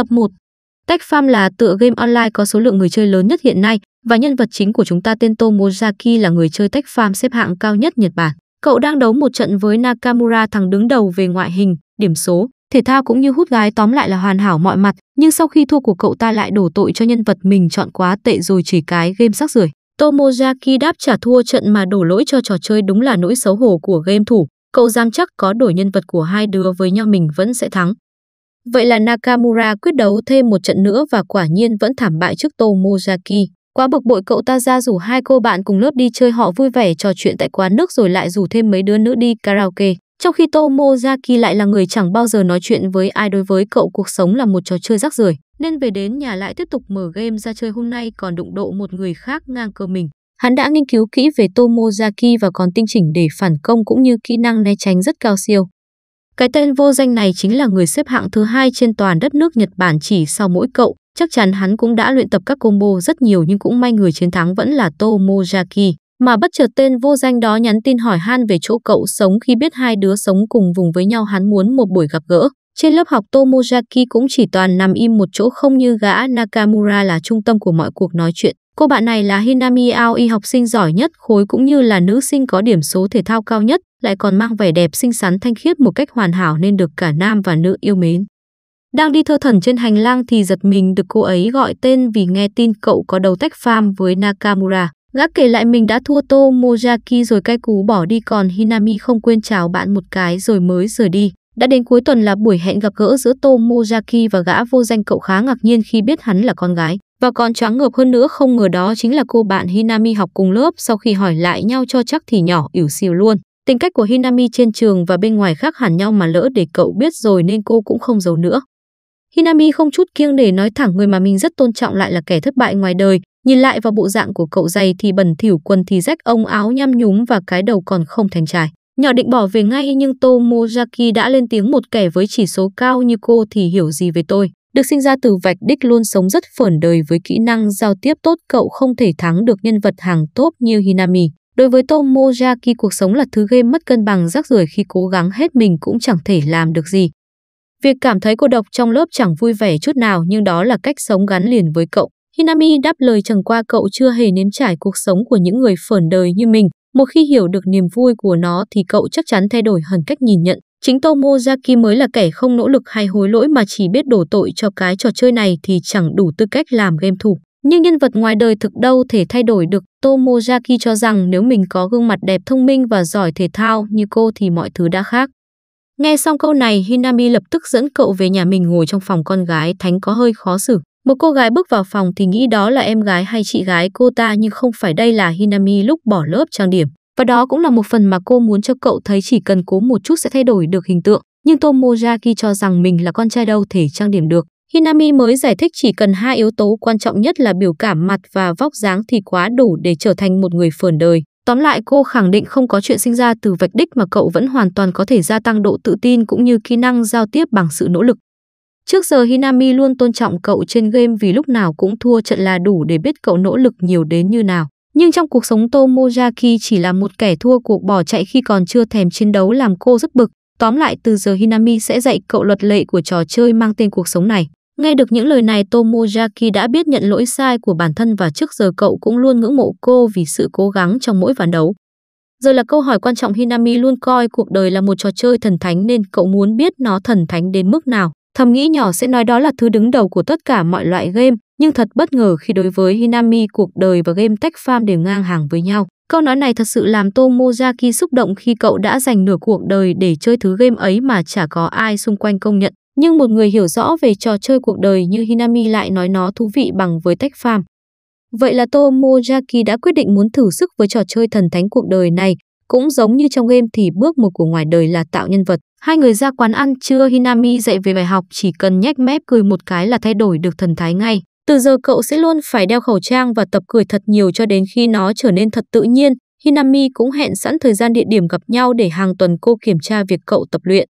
Tập 1. Tech Farm là tựa game online có số lượng người chơi lớn nhất hiện nay và nhân vật chính của chúng ta tên Tô Mozaki là người chơi Tech Farm xếp hạng cao nhất Nhật Bản. Cậu đang đấu một trận với Nakamura thằng đứng đầu về ngoại hình, điểm số, thể thao cũng như hút gái tóm lại là hoàn hảo mọi mặt, nhưng sau khi thua của cậu ta lại đổ tội cho nhân vật mình chọn quá tệ rồi chỉ cái game sắc rưởi. Tomozaki đáp trả thua trận mà đổ lỗi cho trò chơi đúng là nỗi xấu hổ của game thủ. Cậu dám chắc có đổi nhân vật của hai đứa với nhau mình vẫn sẽ thắng. Vậy là Nakamura quyết đấu thêm một trận nữa và quả nhiên vẫn thảm bại trước Tomozaki. Quá bực bội cậu ta ra rủ hai cô bạn cùng lớp đi chơi họ vui vẻ trò chuyện tại quán nước rồi lại rủ thêm mấy đứa nữa đi karaoke. Trong khi Tomozaki lại là người chẳng bao giờ nói chuyện với ai đối với cậu cuộc sống là một trò chơi rắc rưởi nên về đến nhà lại tiếp tục mở game ra chơi hôm nay còn đụng độ một người khác ngang cơ mình. Hắn đã nghiên cứu kỹ về Tomozaki và còn tinh chỉnh để phản công cũng như kỹ năng né tránh rất cao siêu. Cái tên vô danh này chính là người xếp hạng thứ hai trên toàn đất nước Nhật Bản chỉ sau mỗi cậu. Chắc chắn hắn cũng đã luyện tập các combo rất nhiều nhưng cũng may người chiến thắng vẫn là Tomojaki Mà bất chợt tên vô danh đó nhắn tin hỏi Han về chỗ cậu sống khi biết hai đứa sống cùng vùng với nhau hắn muốn một buổi gặp gỡ. Trên lớp học Tomojaki cũng chỉ toàn nằm im một chỗ không như gã Nakamura là trung tâm của mọi cuộc nói chuyện. Cô bạn này là Hinami Aoi học sinh giỏi nhất khối cũng như là nữ sinh có điểm số thể thao cao nhất, lại còn mang vẻ đẹp xinh xắn thanh khiết một cách hoàn hảo nên được cả nam và nữ yêu mến. Đang đi thơ thẩn trên hành lang thì giật mình được cô ấy gọi tên vì nghe tin cậu có đầu tách farm với Nakamura. Gã kể lại mình đã thua Tô Mojaki rồi cay cú bỏ đi còn Hinami không quên chào bạn một cái rồi mới rời đi. Đã đến cuối tuần là buổi hẹn gặp gỡ giữa Tô Mojaki và gã vô danh cậu khá ngạc nhiên khi biết hắn là con gái. Và còn choáng ngợp hơn nữa không ngờ đó chính là cô bạn Hinami học cùng lớp sau khi hỏi lại nhau cho chắc thì nhỏ ỉu xìu luôn. Tính cách của Hinami trên trường và bên ngoài khác hẳn nhau mà lỡ để cậu biết rồi nên cô cũng không giấu nữa. Hinami không chút kiêng để nói thẳng người mà mình rất tôn trọng lại là kẻ thất bại ngoài đời. Nhìn lại vào bộ dạng của cậu dày thì bẩn thỉu quần thì rách ông áo nhăm nhúm và cái đầu còn không thành trải. Nhỏ định bỏ về ngay nhưng Tomozaki đã lên tiếng một kẻ với chỉ số cao như cô thì hiểu gì về tôi. Được sinh ra từ vạch đích luôn sống rất phởn đời với kỹ năng giao tiếp tốt cậu không thể thắng được nhân vật hàng top như Hinami. Đối với Tomojaki cuộc sống là thứ game mất cân bằng rắc rưởi khi cố gắng hết mình cũng chẳng thể làm được gì. Việc cảm thấy cô độc trong lớp chẳng vui vẻ chút nào nhưng đó là cách sống gắn liền với cậu. Hinami đáp lời chẳng qua cậu chưa hề nếm trải cuộc sống của những người phởn đời như mình. Một khi hiểu được niềm vui của nó thì cậu chắc chắn thay đổi hẳn cách nhìn nhận Chính Tomozaki mới là kẻ không nỗ lực hay hối lỗi mà chỉ biết đổ tội cho cái trò chơi này thì chẳng đủ tư cách làm game thủ. Nhưng nhân vật ngoài đời thực đâu thể thay đổi được. Tomozaki cho rằng nếu mình có gương mặt đẹp thông minh và giỏi thể thao như cô thì mọi thứ đã khác. Nghe xong câu này, Hinami lập tức dẫn cậu về nhà mình ngồi trong phòng con gái Thánh có hơi khó xử. Một cô gái bước vào phòng thì nghĩ đó là em gái hay chị gái cô ta nhưng không phải đây là Hinami lúc bỏ lớp trang điểm. Và đó cũng là một phần mà cô muốn cho cậu thấy chỉ cần cố một chút sẽ thay đổi được hình tượng. Nhưng Tomoyaki cho rằng mình là con trai đâu thể trang điểm được. Hinami mới giải thích chỉ cần hai yếu tố quan trọng nhất là biểu cảm mặt và vóc dáng thì quá đủ để trở thành một người phờn đời. Tóm lại cô khẳng định không có chuyện sinh ra từ vạch đích mà cậu vẫn hoàn toàn có thể gia tăng độ tự tin cũng như kỹ năng giao tiếp bằng sự nỗ lực. Trước giờ Hinami luôn tôn trọng cậu trên game vì lúc nào cũng thua trận là đủ để biết cậu nỗ lực nhiều đến như nào. Nhưng trong cuộc sống Tomozaki chỉ là một kẻ thua cuộc bỏ chạy khi còn chưa thèm chiến đấu làm cô rất bực. Tóm lại từ giờ Hinami sẽ dạy cậu luật lệ của trò chơi mang tên cuộc sống này. Nghe được những lời này Tomozaki đã biết nhận lỗi sai của bản thân và trước giờ cậu cũng luôn ngưỡng mộ cô vì sự cố gắng trong mỗi ván đấu. Giờ là câu hỏi quan trọng Hinami luôn coi cuộc đời là một trò chơi thần thánh nên cậu muốn biết nó thần thánh đến mức nào. Thầm nghĩ nhỏ sẽ nói đó là thứ đứng đầu của tất cả mọi loại game, nhưng thật bất ngờ khi đối với Hinami cuộc đời và game Tech Farm đều ngang hàng với nhau. Câu nói này thật sự làm Tomozaki xúc động khi cậu đã dành nửa cuộc đời để chơi thứ game ấy mà chả có ai xung quanh công nhận. Nhưng một người hiểu rõ về trò chơi cuộc đời như Hinami lại nói nó thú vị bằng với Tech Farm. Vậy là Tomojaki đã quyết định muốn thử sức với trò chơi thần thánh cuộc đời này. Cũng giống như trong game thì bước một của ngoài đời là tạo nhân vật. Hai người ra quán ăn trưa Hinami dạy về bài học chỉ cần nhếch mép cười một cái là thay đổi được thần thái ngay. Từ giờ cậu sẽ luôn phải đeo khẩu trang và tập cười thật nhiều cho đến khi nó trở nên thật tự nhiên. Hinami cũng hẹn sẵn thời gian địa điểm gặp nhau để hàng tuần cô kiểm tra việc cậu tập luyện.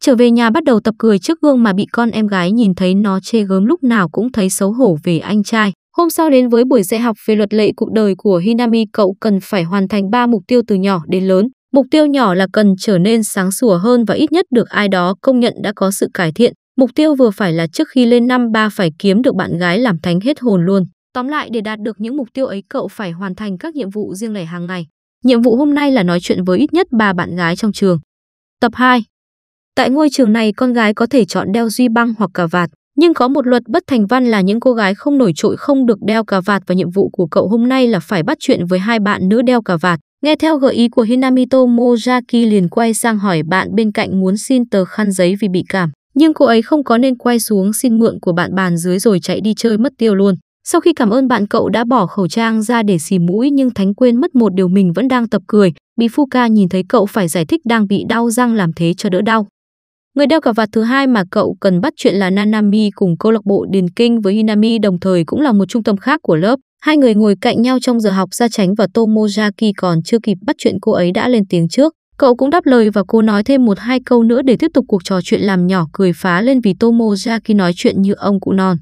Trở về nhà bắt đầu tập cười trước gương mà bị con em gái nhìn thấy nó chê gớm lúc nào cũng thấy xấu hổ về anh trai. Hôm sau đến với buổi dạy học về luật lệ cuộc đời của Hinami cậu cần phải hoàn thành 3 mục tiêu từ nhỏ đến lớn. Mục tiêu nhỏ là cần trở nên sáng sủa hơn và ít nhất được ai đó công nhận đã có sự cải thiện. Mục tiêu vừa phải là trước khi lên năm ba phải kiếm được bạn gái làm thánh hết hồn luôn. Tóm lại để đạt được những mục tiêu ấy cậu phải hoàn thành các nhiệm vụ riêng lẻ hàng ngày. Nhiệm vụ hôm nay là nói chuyện với ít nhất ba bạn gái trong trường. Tập 2 Tại ngôi trường này con gái có thể chọn đeo duy băng hoặc cà vạt. Nhưng có một luật bất thành văn là những cô gái không nổi trội không được đeo cà vạt và nhiệm vụ của cậu hôm nay là phải bắt chuyện với hai bạn nữ đeo cà vạt. Nghe theo gợi ý của Hinamito Mozaki liền quay sang hỏi bạn bên cạnh muốn xin tờ khăn giấy vì bị cảm. Nhưng cô ấy không có nên quay xuống xin mượn của bạn bàn dưới rồi chạy đi chơi mất tiêu luôn. Sau khi cảm ơn bạn cậu đã bỏ khẩu trang ra để xì mũi nhưng Thánh quên mất một điều mình vẫn đang tập cười. Bị Fuka nhìn thấy cậu phải giải thích đang bị đau răng làm thế cho đỡ đau. Người đeo cả vạt thứ hai mà cậu cần bắt chuyện là Nanami cùng câu lạc bộ Điền Kinh với Hinami đồng thời cũng là một trung tâm khác của lớp. Hai người ngồi cạnh nhau trong giờ học Ra Tránh và Tomoyaki còn chưa kịp bắt chuyện cô ấy đã lên tiếng trước. Cậu cũng đáp lời và cô nói thêm một hai câu nữa để tiếp tục cuộc trò chuyện làm nhỏ cười phá lên vì Tomoyaki nói chuyện như ông cụ non.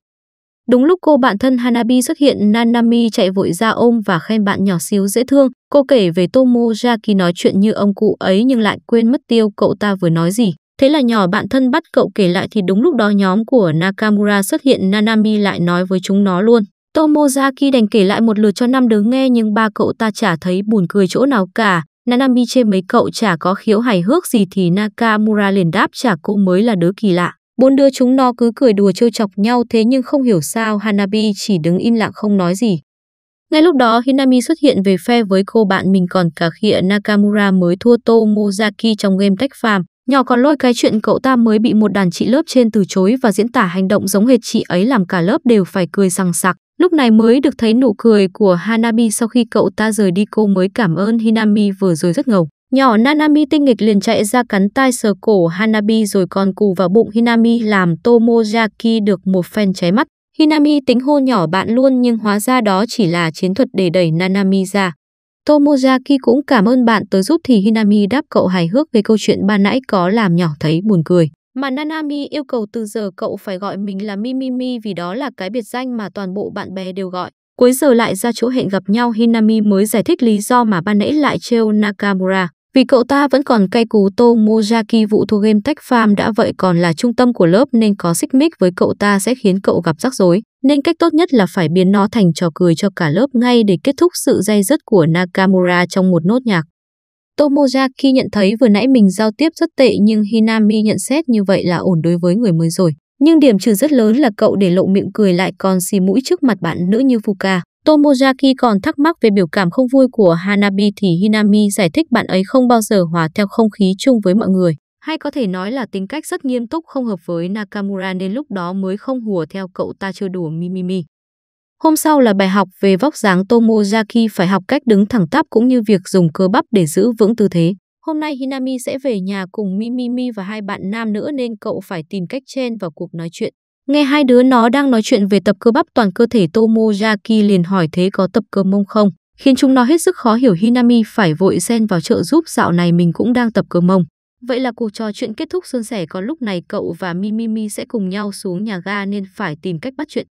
Đúng lúc cô bạn thân Hanabi xuất hiện, Nanami chạy vội ra ôm và khen bạn nhỏ xíu dễ thương. Cô kể về Tomoyaki nói chuyện như ông cụ ấy nhưng lại quên mất tiêu cậu ta vừa nói gì. Thế là nhỏ bạn thân bắt cậu kể lại thì đúng lúc đó nhóm của Nakamura xuất hiện Nanami lại nói với chúng nó luôn. Tomozaki đành kể lại một lượt cho năm đứa nghe nhưng ba cậu ta chả thấy buồn cười chỗ nào cả. Nanami chê mấy cậu chả có khiếu hài hước gì thì Nakamura liền đáp chả cậu mới là đứa kỳ lạ. Bốn đứa chúng nó cứ cười đùa trêu chọc nhau thế nhưng không hiểu sao Hanabi chỉ đứng im lặng không nói gì. Ngay lúc đó Hinami xuất hiện về phe với cô bạn mình còn cả khịa Nakamura mới thua Tomozaki trong game tách phàm. Nhỏ còn lôi cái chuyện cậu ta mới bị một đàn chị lớp trên từ chối và diễn tả hành động giống hệt chị ấy làm cả lớp đều phải cười sằng sặc. Lúc này mới được thấy nụ cười của Hanabi sau khi cậu ta rời đi cô mới cảm ơn Hinami vừa rồi rất ngầu. Nhỏ Nanami tinh nghịch liền chạy ra cắn tai sờ cổ Hanabi rồi còn cù vào bụng Hinami làm Tomoyaki được một phen cháy mắt. Hinami tính hô nhỏ bạn luôn nhưng hóa ra đó chỉ là chiến thuật để đẩy Nanami ra. Tomoyaki cũng cảm ơn bạn tới giúp thì Hinami đáp cậu hài hước về câu chuyện ban nãy có làm nhỏ thấy buồn cười. Mà Nanami yêu cầu từ giờ cậu phải gọi mình là Mimimi vì đó là cái biệt danh mà toàn bộ bạn bè đều gọi. Cuối giờ lại ra chỗ hẹn gặp nhau Hinami mới giải thích lý do mà ban nãy lại trêu Nakamura. Vì cậu ta vẫn còn cay cú Tomozaki vụ thua game Tech Farm đã vậy còn là trung tâm của lớp nên có xích mích với cậu ta sẽ khiến cậu gặp rắc rối. Nên cách tốt nhất là phải biến nó thành trò cười cho cả lớp ngay để kết thúc sự dây dứt của Nakamura trong một nốt nhạc. Tomozaki nhận thấy vừa nãy mình giao tiếp rất tệ nhưng Hinami nhận xét như vậy là ổn đối với người mới rồi. Nhưng điểm trừ rất lớn là cậu để lộ miệng cười lại còn xì mũi trước mặt bạn nữ như Fuka. Tomozaki còn thắc mắc về biểu cảm không vui của Hanabi thì Hinami giải thích bạn ấy không bao giờ hòa theo không khí chung với mọi người. Hay có thể nói là tính cách rất nghiêm túc không hợp với Nakamura nên lúc đó mới không hùa theo cậu ta chơi đùa Mimimi. Hôm sau là bài học về vóc dáng Tomozaki phải học cách đứng thẳng tắp cũng như việc dùng cơ bắp để giữ vững tư thế. Hôm nay Hinami sẽ về nhà cùng Mimimi và hai bạn nam nữa nên cậu phải tìm cách chen vào cuộc nói chuyện. Nghe hai đứa nó đang nói chuyện về tập cơ bắp toàn cơ thể Tomoyaki liền hỏi thế có tập cơ mông không, khiến chúng nó hết sức khó hiểu Hinami phải vội xen vào trợ giúp dạo này mình cũng đang tập cơ mông. Vậy là cuộc trò chuyện kết thúc xuân sẻ có lúc này cậu và Mimimi sẽ cùng nhau xuống nhà ga nên phải tìm cách bắt chuyện.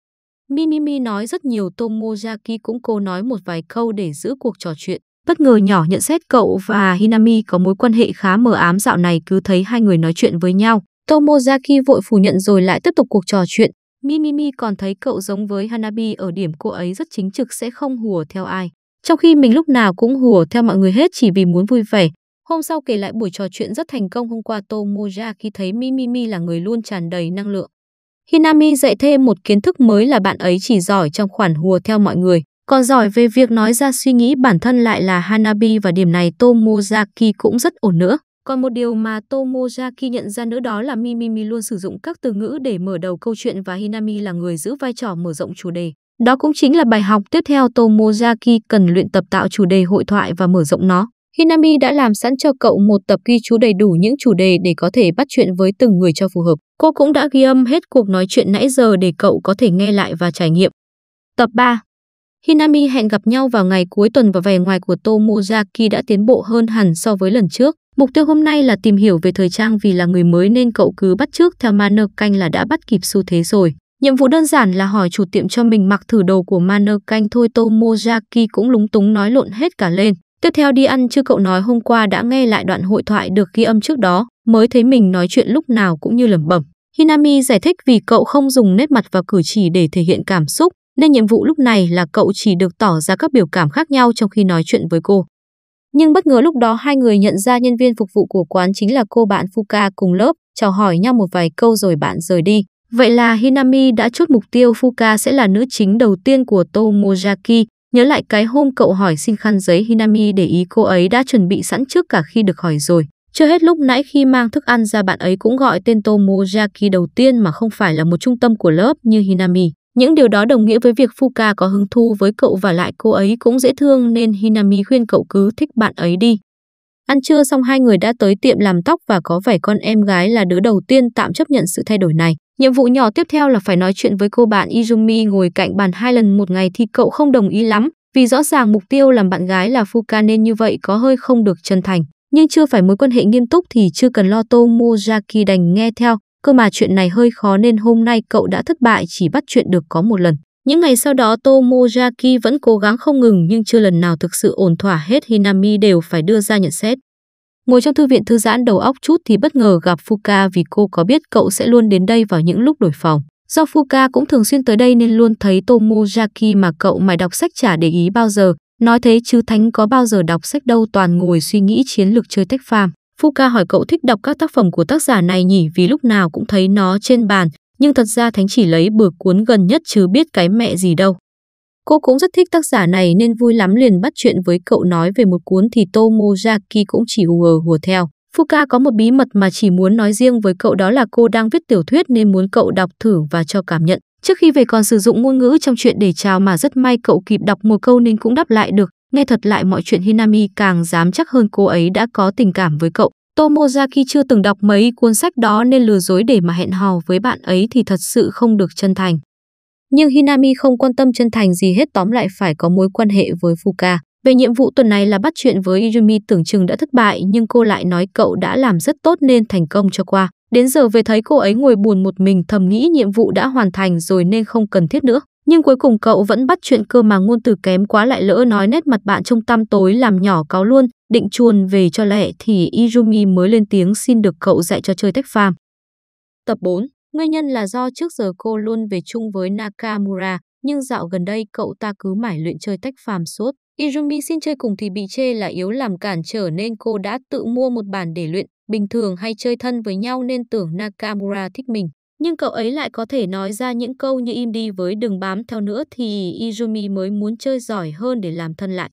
Minimi nói rất nhiều Tomozaki cũng cô nói một vài câu để giữ cuộc trò chuyện. Bất ngờ nhỏ nhận xét cậu và Hinami có mối quan hệ khá mờ ám dạo này cứ thấy hai người nói chuyện với nhau. Tomozaki vội phủ nhận rồi lại tiếp tục cuộc trò chuyện. Mimimi còn thấy cậu giống với Hanabi ở điểm cô ấy rất chính trực sẽ không hùa theo ai. Trong khi mình lúc nào cũng hùa theo mọi người hết chỉ vì muốn vui vẻ. Hôm sau kể lại buổi trò chuyện rất thành công hôm qua Tomoja khi thấy Mimimi là người luôn tràn đầy năng lượng. Hinami dạy thêm một kiến thức mới là bạn ấy chỉ giỏi trong khoản hùa theo mọi người. Còn giỏi về việc nói ra suy nghĩ bản thân lại là Hanabi và điểm này Tomozaki cũng rất ổn nữa. Còn một điều mà Tomozaki nhận ra nữa đó là Mimimi luôn sử dụng các từ ngữ để mở đầu câu chuyện và Hinami là người giữ vai trò mở rộng chủ đề. Đó cũng chính là bài học tiếp theo Tomozaki cần luyện tập tạo chủ đề hội thoại và mở rộng nó. Hinami đã làm sẵn cho cậu một tập ghi chú đầy đủ những chủ đề để có thể bắt chuyện với từng người cho phù hợp. Cô cũng đã ghi âm hết cuộc nói chuyện nãy giờ để cậu có thể nghe lại và trải nghiệm. Tập 3 Hinami hẹn gặp nhau vào ngày cuối tuần và vẻ ngoài của Tomozaki đã tiến bộ hơn hẳn so với lần trước. Mục tiêu hôm nay là tìm hiểu về thời trang vì là người mới nên cậu cứ bắt trước theo Manner Canh là đã bắt kịp xu thế rồi. Nhiệm vụ đơn giản là hỏi chủ tiệm cho mình mặc thử đồ của Manner Canh thôi Tomozaki cũng lúng túng nói lộn hết cả lên. Tiếp theo đi ăn chưa cậu nói hôm qua đã nghe lại đoạn hội thoại được ghi âm trước đó, mới thấy mình nói chuyện lúc nào cũng như lẩm bẩm. Hinami giải thích vì cậu không dùng nét mặt và cử chỉ để thể hiện cảm xúc, nên nhiệm vụ lúc này là cậu chỉ được tỏ ra các biểu cảm khác nhau trong khi nói chuyện với cô. Nhưng bất ngờ lúc đó hai người nhận ra nhân viên phục vụ của quán chính là cô bạn Fuka cùng lớp, chào hỏi nhau một vài câu rồi bạn rời đi. Vậy là Hinami đã chốt mục tiêu Fuka sẽ là nữ chính đầu tiên của Tomojaki Nhớ lại cái hôm cậu hỏi xin khăn giấy Hinami để ý cô ấy đã chuẩn bị sẵn trước cả khi được hỏi rồi. Chưa hết lúc nãy khi mang thức ăn ra bạn ấy cũng gọi tên Tomoyaki đầu tiên mà không phải là một trung tâm của lớp như Hinami. Những điều đó đồng nghĩa với việc Fuka có hứng thú với cậu và lại cô ấy cũng dễ thương nên Hinami khuyên cậu cứ thích bạn ấy đi. Ăn trưa xong hai người đã tới tiệm làm tóc và có vẻ con em gái là đứa đầu tiên tạm chấp nhận sự thay đổi này. Nhiệm vụ nhỏ tiếp theo là phải nói chuyện với cô bạn Izumi ngồi cạnh bàn hai lần một ngày thì cậu không đồng ý lắm, vì rõ ràng mục tiêu làm bạn gái là Fuka nên như vậy có hơi không được chân thành. Nhưng chưa phải mối quan hệ nghiêm túc thì chưa cần lo Tomozaki đành nghe theo, cơ mà chuyện này hơi khó nên hôm nay cậu đã thất bại chỉ bắt chuyện được có một lần. Những ngày sau đó Tomozaki vẫn cố gắng không ngừng nhưng chưa lần nào thực sự ổn thỏa hết Hinami đều phải đưa ra nhận xét. Ngồi trong thư viện thư giãn đầu óc chút thì bất ngờ gặp Fuka vì cô có biết cậu sẽ luôn đến đây vào những lúc đổi phòng. Do Fuka cũng thường xuyên tới đây nên luôn thấy Tomozaki mà cậu mải đọc sách chả để ý bao giờ. Nói thế chứ Thánh có bao giờ đọc sách đâu toàn ngồi suy nghĩ chiến lược chơi tech farm. Fuka hỏi cậu thích đọc các tác phẩm của tác giả này nhỉ vì lúc nào cũng thấy nó trên bàn, nhưng thật ra Thánh chỉ lấy bừa cuốn gần nhất chứ biết cái mẹ gì đâu. Cô cũng rất thích tác giả này nên vui lắm liền bắt chuyện với cậu nói về một cuốn thì Tomozaki cũng chỉ hùa hùa theo. Fuka có một bí mật mà chỉ muốn nói riêng với cậu đó là cô đang viết tiểu thuyết nên muốn cậu đọc thử và cho cảm nhận. Trước khi về còn sử dụng ngôn ngữ trong chuyện để chào mà rất may cậu kịp đọc một câu nên cũng đáp lại được. Nghe thật lại mọi chuyện Hinami càng dám chắc hơn cô ấy đã có tình cảm với cậu. Tomozaki chưa từng đọc mấy cuốn sách đó nên lừa dối để mà hẹn hò với bạn ấy thì thật sự không được chân thành. Nhưng Hinami không quan tâm chân thành gì hết tóm lại phải có mối quan hệ với Fuka. Về nhiệm vụ tuần này là bắt chuyện với Izumi tưởng chừng đã thất bại nhưng cô lại nói cậu đã làm rất tốt nên thành công cho qua. Đến giờ về thấy cô ấy ngồi buồn một mình thầm nghĩ nhiệm vụ đã hoàn thành rồi nên không cần thiết nữa. Nhưng cuối cùng cậu vẫn bắt chuyện cơ mà ngôn từ kém quá lại lỡ nói nét mặt bạn trong tăm tối làm nhỏ cáo luôn. Định chuồn về cho lẹ thì Izumi mới lên tiếng xin được cậu dạy cho chơi tách phàm. Tập 4 Nguyên nhân là do trước giờ cô luôn về chung với Nakamura, nhưng dạo gần đây cậu ta cứ mải luyện chơi tách phàm suốt. Irumi xin chơi cùng thì bị chê là yếu làm cản trở nên cô đã tự mua một bàn để luyện. Bình thường hay chơi thân với nhau nên tưởng Nakamura thích mình. Nhưng cậu ấy lại có thể nói ra những câu như im đi với đừng bám theo nữa thì Irumi mới muốn chơi giỏi hơn để làm thân lại.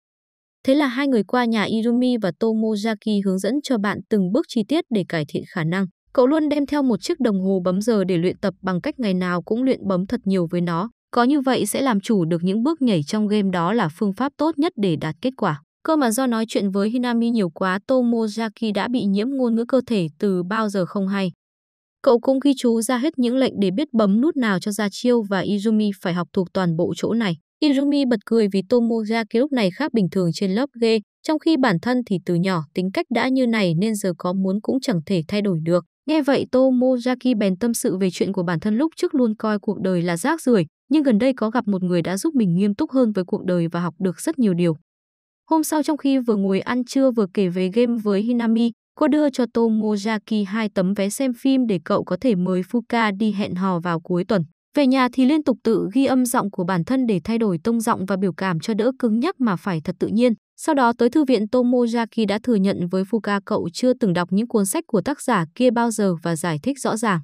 Thế là hai người qua nhà Irumi và Tomozaki hướng dẫn cho bạn từng bước chi tiết để cải thiện khả năng. Cậu luôn đem theo một chiếc đồng hồ bấm giờ để luyện tập bằng cách ngày nào cũng luyện bấm thật nhiều với nó. Có như vậy sẽ làm chủ được những bước nhảy trong game đó là phương pháp tốt nhất để đạt kết quả. Cơ mà do nói chuyện với Hinami nhiều quá, Tomozaki đã bị nhiễm ngôn ngữ cơ thể từ bao giờ không hay. Cậu cũng ghi chú ra hết những lệnh để biết bấm nút nào cho ra chiêu và Izumi phải học thuộc toàn bộ chỗ này. Izumi bật cười vì Tomozaki lúc này khác bình thường trên lớp ghê, trong khi bản thân thì từ nhỏ tính cách đã như này nên giờ có muốn cũng chẳng thể thay đổi được. Nghe vậy Tomojaki bèn tâm sự về chuyện của bản thân lúc trước luôn coi cuộc đời là rác rưởi, nhưng gần đây có gặp một người đã giúp mình nghiêm túc hơn với cuộc đời và học được rất nhiều điều. Hôm sau trong khi vừa ngồi ăn trưa vừa kể về game với Hinami, cô đưa cho Tomojaki hai tấm vé xem phim để cậu có thể mời Fuka đi hẹn hò vào cuối tuần. Về nhà thì liên tục tự ghi âm giọng của bản thân để thay đổi tông giọng và biểu cảm cho đỡ cứng nhắc mà phải thật tự nhiên. Sau đó tới thư viện Tomoyaki đã thừa nhận với Fuka cậu chưa từng đọc những cuốn sách của tác giả kia bao giờ và giải thích rõ ràng.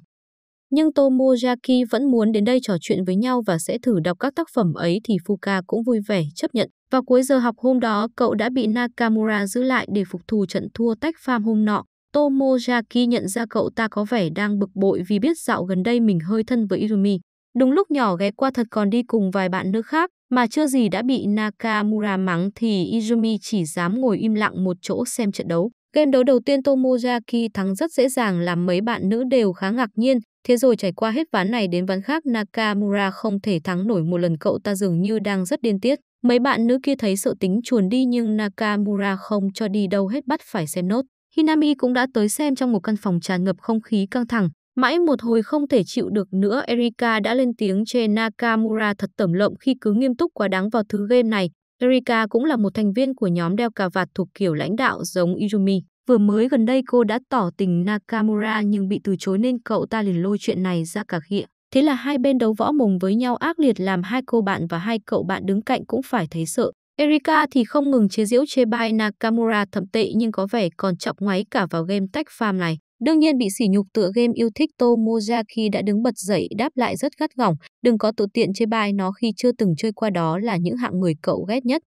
Nhưng Tomoyaki vẫn muốn đến đây trò chuyện với nhau và sẽ thử đọc các tác phẩm ấy thì Fuka cũng vui vẻ chấp nhận. Vào cuối giờ học hôm đó, cậu đã bị Nakamura giữ lại để phục thù trận thua tách farm hôm nọ. Tomoyaki nhận ra cậu ta có vẻ đang bực bội vì biết dạo gần đây mình hơi thân với Irumi. Đúng lúc nhỏ ghé qua thật còn đi cùng vài bạn nữ khác mà chưa gì đã bị Nakamura mắng thì Izumi chỉ dám ngồi im lặng một chỗ xem trận đấu. Game đấu đầu tiên Tomozaki thắng rất dễ dàng làm mấy bạn nữ đều khá ngạc nhiên. Thế rồi trải qua hết ván này đến ván khác Nakamura không thể thắng nổi một lần cậu ta dường như đang rất điên tiết. Mấy bạn nữ kia thấy sợ tính chuồn đi nhưng Nakamura không cho đi đâu hết bắt phải xem nốt. Hinami cũng đã tới xem trong một căn phòng tràn ngập không khí căng thẳng. Mãi một hồi không thể chịu được nữa Erika đã lên tiếng chê Nakamura thật tẩm lộng khi cứ nghiêm túc quá đáng vào thứ game này. Erika cũng là một thành viên của nhóm đeo cà vạt thuộc kiểu lãnh đạo giống Izumi. Vừa mới gần đây cô đã tỏ tình Nakamura nhưng bị từ chối nên cậu ta liền lôi chuyện này ra cả khịa. Thế là hai bên đấu võ mồm với nhau ác liệt làm hai cô bạn và hai cậu bạn đứng cạnh cũng phải thấy sợ. Erika thì không ngừng chế giễu chê bai Nakamura thậm tệ nhưng có vẻ còn chọc ngoáy cả vào game tách farm này. Đương nhiên bị sỉ nhục tựa game yêu thích Tomozaki đã đứng bật dậy đáp lại rất gắt gỏng, đừng có tự tiện chơi bài nó khi chưa từng chơi qua đó là những hạng người cậu ghét nhất.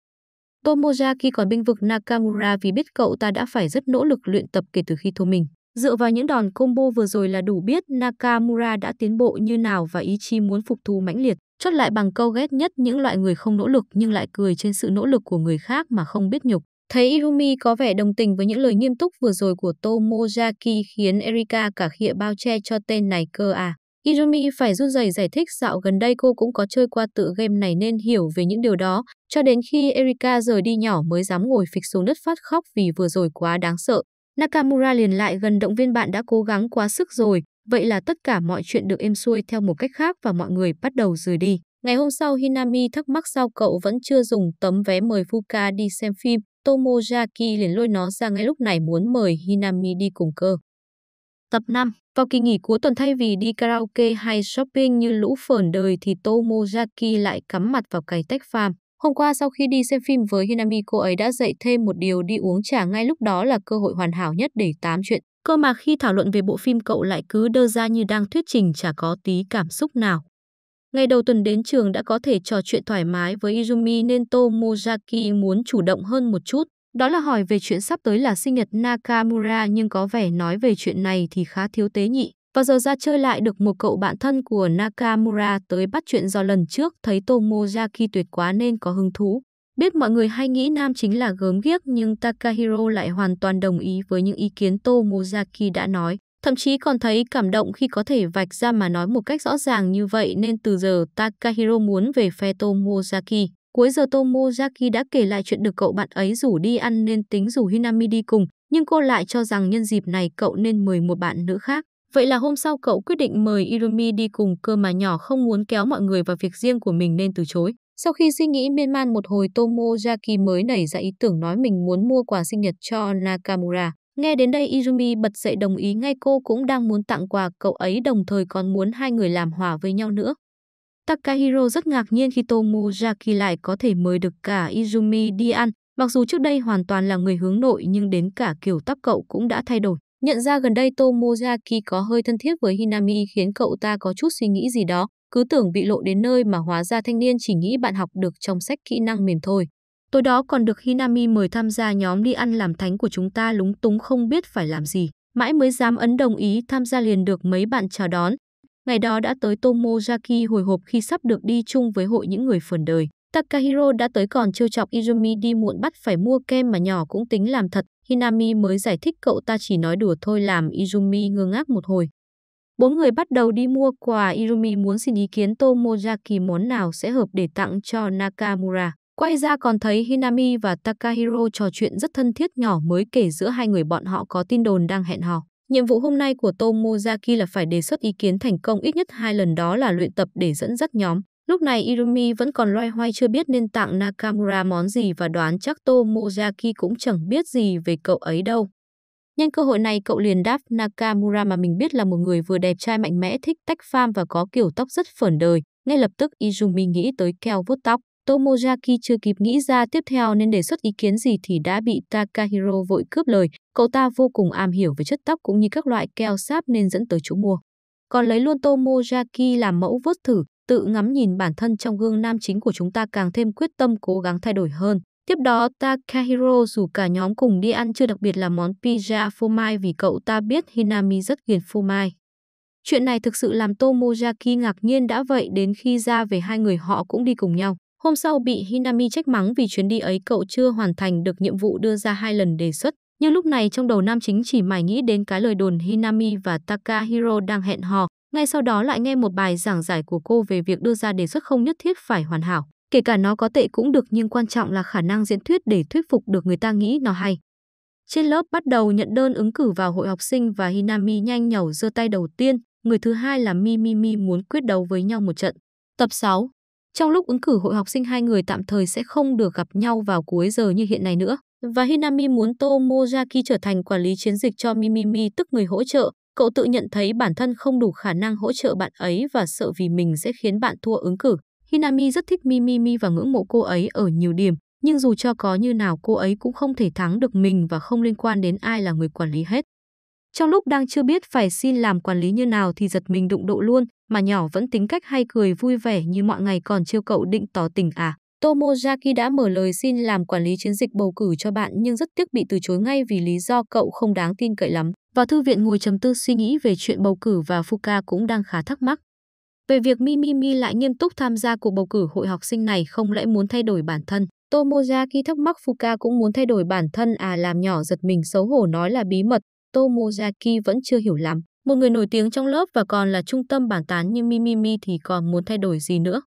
Tomozaki còn binh vực Nakamura vì biết cậu ta đã phải rất nỗ lực luyện tập kể từ khi thua mình. Dựa vào những đòn combo vừa rồi là đủ biết Nakamura đã tiến bộ như nào và ý chí muốn phục thù mãnh liệt, chốt lại bằng câu ghét nhất những loại người không nỗ lực nhưng lại cười trên sự nỗ lực của người khác mà không biết nhục. Thấy Irumi có vẻ đồng tình với những lời nghiêm túc vừa rồi của Tomozaki khiến Erika cả khịa bao che cho tên này cơ à. Irumi phải run rẩy giải thích dạo gần đây cô cũng có chơi qua tự game này nên hiểu về những điều đó, cho đến khi Erika rời đi nhỏ mới dám ngồi phịch xuống đất phát khóc vì vừa rồi quá đáng sợ. Nakamura liền lại gần động viên bạn đã cố gắng quá sức rồi, vậy là tất cả mọi chuyện được êm xuôi theo một cách khác và mọi người bắt đầu rời đi. Ngày hôm sau Hinami thắc mắc sao cậu vẫn chưa dùng tấm vé mời Fuka đi xem phim, Tomoyaki liền lôi nó ra ngay lúc này muốn mời Hinami đi cùng cơ. Tập 5 Vào kỳ nghỉ cuối tuần thay vì đi karaoke hay shopping như lũ phởn đời thì Tomoyaki lại cắm mặt vào cái tech farm. Hôm qua sau khi đi xem phim với Hinami cô ấy đã dạy thêm một điều đi uống trà ngay lúc đó là cơ hội hoàn hảo nhất để tám chuyện. Cơ mà khi thảo luận về bộ phim cậu lại cứ đơ ra như đang thuyết trình chả có tí cảm xúc nào. Ngày đầu tuần đến trường đã có thể trò chuyện thoải mái với Izumi nên Tomozaki muốn chủ động hơn một chút. Đó là hỏi về chuyện sắp tới là sinh nhật Nakamura nhưng có vẻ nói về chuyện này thì khá thiếu tế nhị. Và giờ ra chơi lại được một cậu bạn thân của Nakamura tới bắt chuyện do lần trước thấy Tomozaki tuyệt quá nên có hứng thú. Biết mọi người hay nghĩ nam chính là gớm ghiếc nhưng Takahiro lại hoàn toàn đồng ý với những ý kiến Tomozaki đã nói. Thậm chí còn thấy cảm động khi có thể vạch ra mà nói một cách rõ ràng như vậy nên từ giờ Takahiro muốn về phe Tomozaki. Cuối giờ Tomozaki đã kể lại chuyện được cậu bạn ấy rủ đi ăn nên tính rủ Hinami đi cùng, nhưng cô lại cho rằng nhân dịp này cậu nên mời một bạn nữ khác. Vậy là hôm sau cậu quyết định mời Irumi đi cùng cơ mà nhỏ không muốn kéo mọi người vào việc riêng của mình nên từ chối. Sau khi suy nghĩ miên man một hồi Tomozaki mới nảy ra ý tưởng nói mình muốn mua quà sinh nhật cho Nakamura. Nghe đến đây Izumi bật dậy đồng ý ngay cô cũng đang muốn tặng quà cậu ấy đồng thời còn muốn hai người làm hòa với nhau nữa. Takahiro rất ngạc nhiên khi Tomozaki lại có thể mời được cả Izumi đi ăn, mặc dù trước đây hoàn toàn là người hướng nội nhưng đến cả kiểu tóc cậu cũng đã thay đổi. Nhận ra gần đây Tomozaki có hơi thân thiết với Hinami khiến cậu ta có chút suy nghĩ gì đó, cứ tưởng bị lộ đến nơi mà hóa ra thanh niên chỉ nghĩ bạn học được trong sách kỹ năng mềm thôi. Tối đó còn được Hinami mời tham gia nhóm đi ăn làm thánh của chúng ta lúng túng không biết phải làm gì. Mãi mới dám ấn đồng ý tham gia liền được mấy bạn chào đón. Ngày đó đã tới Tomojaki hồi hộp khi sắp được đi chung với hội những người phần đời. Takahiro đã tới còn trêu chọc Izumi đi muộn bắt phải mua kem mà nhỏ cũng tính làm thật. Hinami mới giải thích cậu ta chỉ nói đùa thôi làm Izumi ngơ ngác một hồi. Bốn người bắt đầu đi mua quà Izumi muốn xin ý kiến Tomojaki món nào sẽ hợp để tặng cho Nakamura. Quay ra còn thấy Hinami và Takahiro trò chuyện rất thân thiết nhỏ mới kể giữa hai người bọn họ có tin đồn đang hẹn hò. Nhiệm vụ hôm nay của Tomozaki là phải đề xuất ý kiến thành công ít nhất hai lần đó là luyện tập để dẫn dắt nhóm. Lúc này Irumi vẫn còn loay hoay chưa biết nên tặng Nakamura món gì và đoán chắc Tomozaki cũng chẳng biết gì về cậu ấy đâu. Nhân cơ hội này cậu liền đáp Nakamura mà mình biết là một người vừa đẹp trai mạnh mẽ thích tách pham và có kiểu tóc rất phởn đời. Ngay lập tức Izumi nghĩ tới keo vuốt tóc. Tomojaki chưa kịp nghĩ ra tiếp theo nên đề xuất ý kiến gì thì đã bị Takahiro vội cướp lời. Cậu ta vô cùng am hiểu về chất tóc cũng như các loại keo sáp nên dẫn tới chỗ mua. Còn lấy luôn Tomojaki làm mẫu vớt thử, tự ngắm nhìn bản thân trong gương nam chính của chúng ta càng thêm quyết tâm cố gắng thay đổi hơn. Tiếp đó Takahiro dù cả nhóm cùng đi ăn chưa đặc biệt là món pizza phô mai vì cậu ta biết Hinami rất ghiền phô mai. Chuyện này thực sự làm Tomojaki ngạc nhiên đã vậy đến khi ra về hai người họ cũng đi cùng nhau. Hôm sau bị Hinami trách mắng vì chuyến đi ấy cậu chưa hoàn thành được nhiệm vụ đưa ra hai lần đề xuất. Nhưng lúc này trong đầu nam chính chỉ mải nghĩ đến cái lời đồn Hinami và Takahiro đang hẹn hò. Ngay sau đó lại nghe một bài giảng giải của cô về việc đưa ra đề xuất không nhất thiết phải hoàn hảo. Kể cả nó có tệ cũng được nhưng quan trọng là khả năng diễn thuyết để thuyết phục được người ta nghĩ nó hay. Trên lớp bắt đầu nhận đơn ứng cử vào hội học sinh và Hinami nhanh nhảu giơ tay đầu tiên, người thứ hai là Mimimi muốn quyết đấu với nhau một trận. Tập 6 trong lúc ứng cử hội học sinh hai người tạm thời sẽ không được gặp nhau vào cuối giờ như hiện nay nữa. Và Hinami muốn Tomojaki trở thành quản lý chiến dịch cho Mimimi tức người hỗ trợ. Cậu tự nhận thấy bản thân không đủ khả năng hỗ trợ bạn ấy và sợ vì mình sẽ khiến bạn thua ứng cử. Hinami rất thích Mimimi và ngưỡng mộ cô ấy ở nhiều điểm, nhưng dù cho có như nào cô ấy cũng không thể thắng được mình và không liên quan đến ai là người quản lý hết. Trong lúc đang chưa biết phải xin làm quản lý như nào thì giật mình đụng độ luôn, mà nhỏ vẫn tính cách hay cười vui vẻ như mọi ngày còn chưa cậu định tỏ tình à. Tomozaki đã mở lời xin làm quản lý chiến dịch bầu cử cho bạn nhưng rất tiếc bị từ chối ngay vì lý do cậu không đáng tin cậy lắm. Vào thư viện ngồi trầm tư suy nghĩ về chuyện bầu cử và Fuka cũng đang khá thắc mắc. Về việc Mimimi lại nghiêm túc tham gia cuộc bầu cử hội học sinh này không lẽ muốn thay đổi bản thân. Tomozaki thắc mắc Fuka cũng muốn thay đổi bản thân à làm nhỏ giật mình xấu hổ nói là bí mật Tomozaki vẫn chưa hiểu lắm. Một người nổi tiếng trong lớp và còn là trung tâm bản tán như Mimimi thì còn muốn thay đổi gì nữa.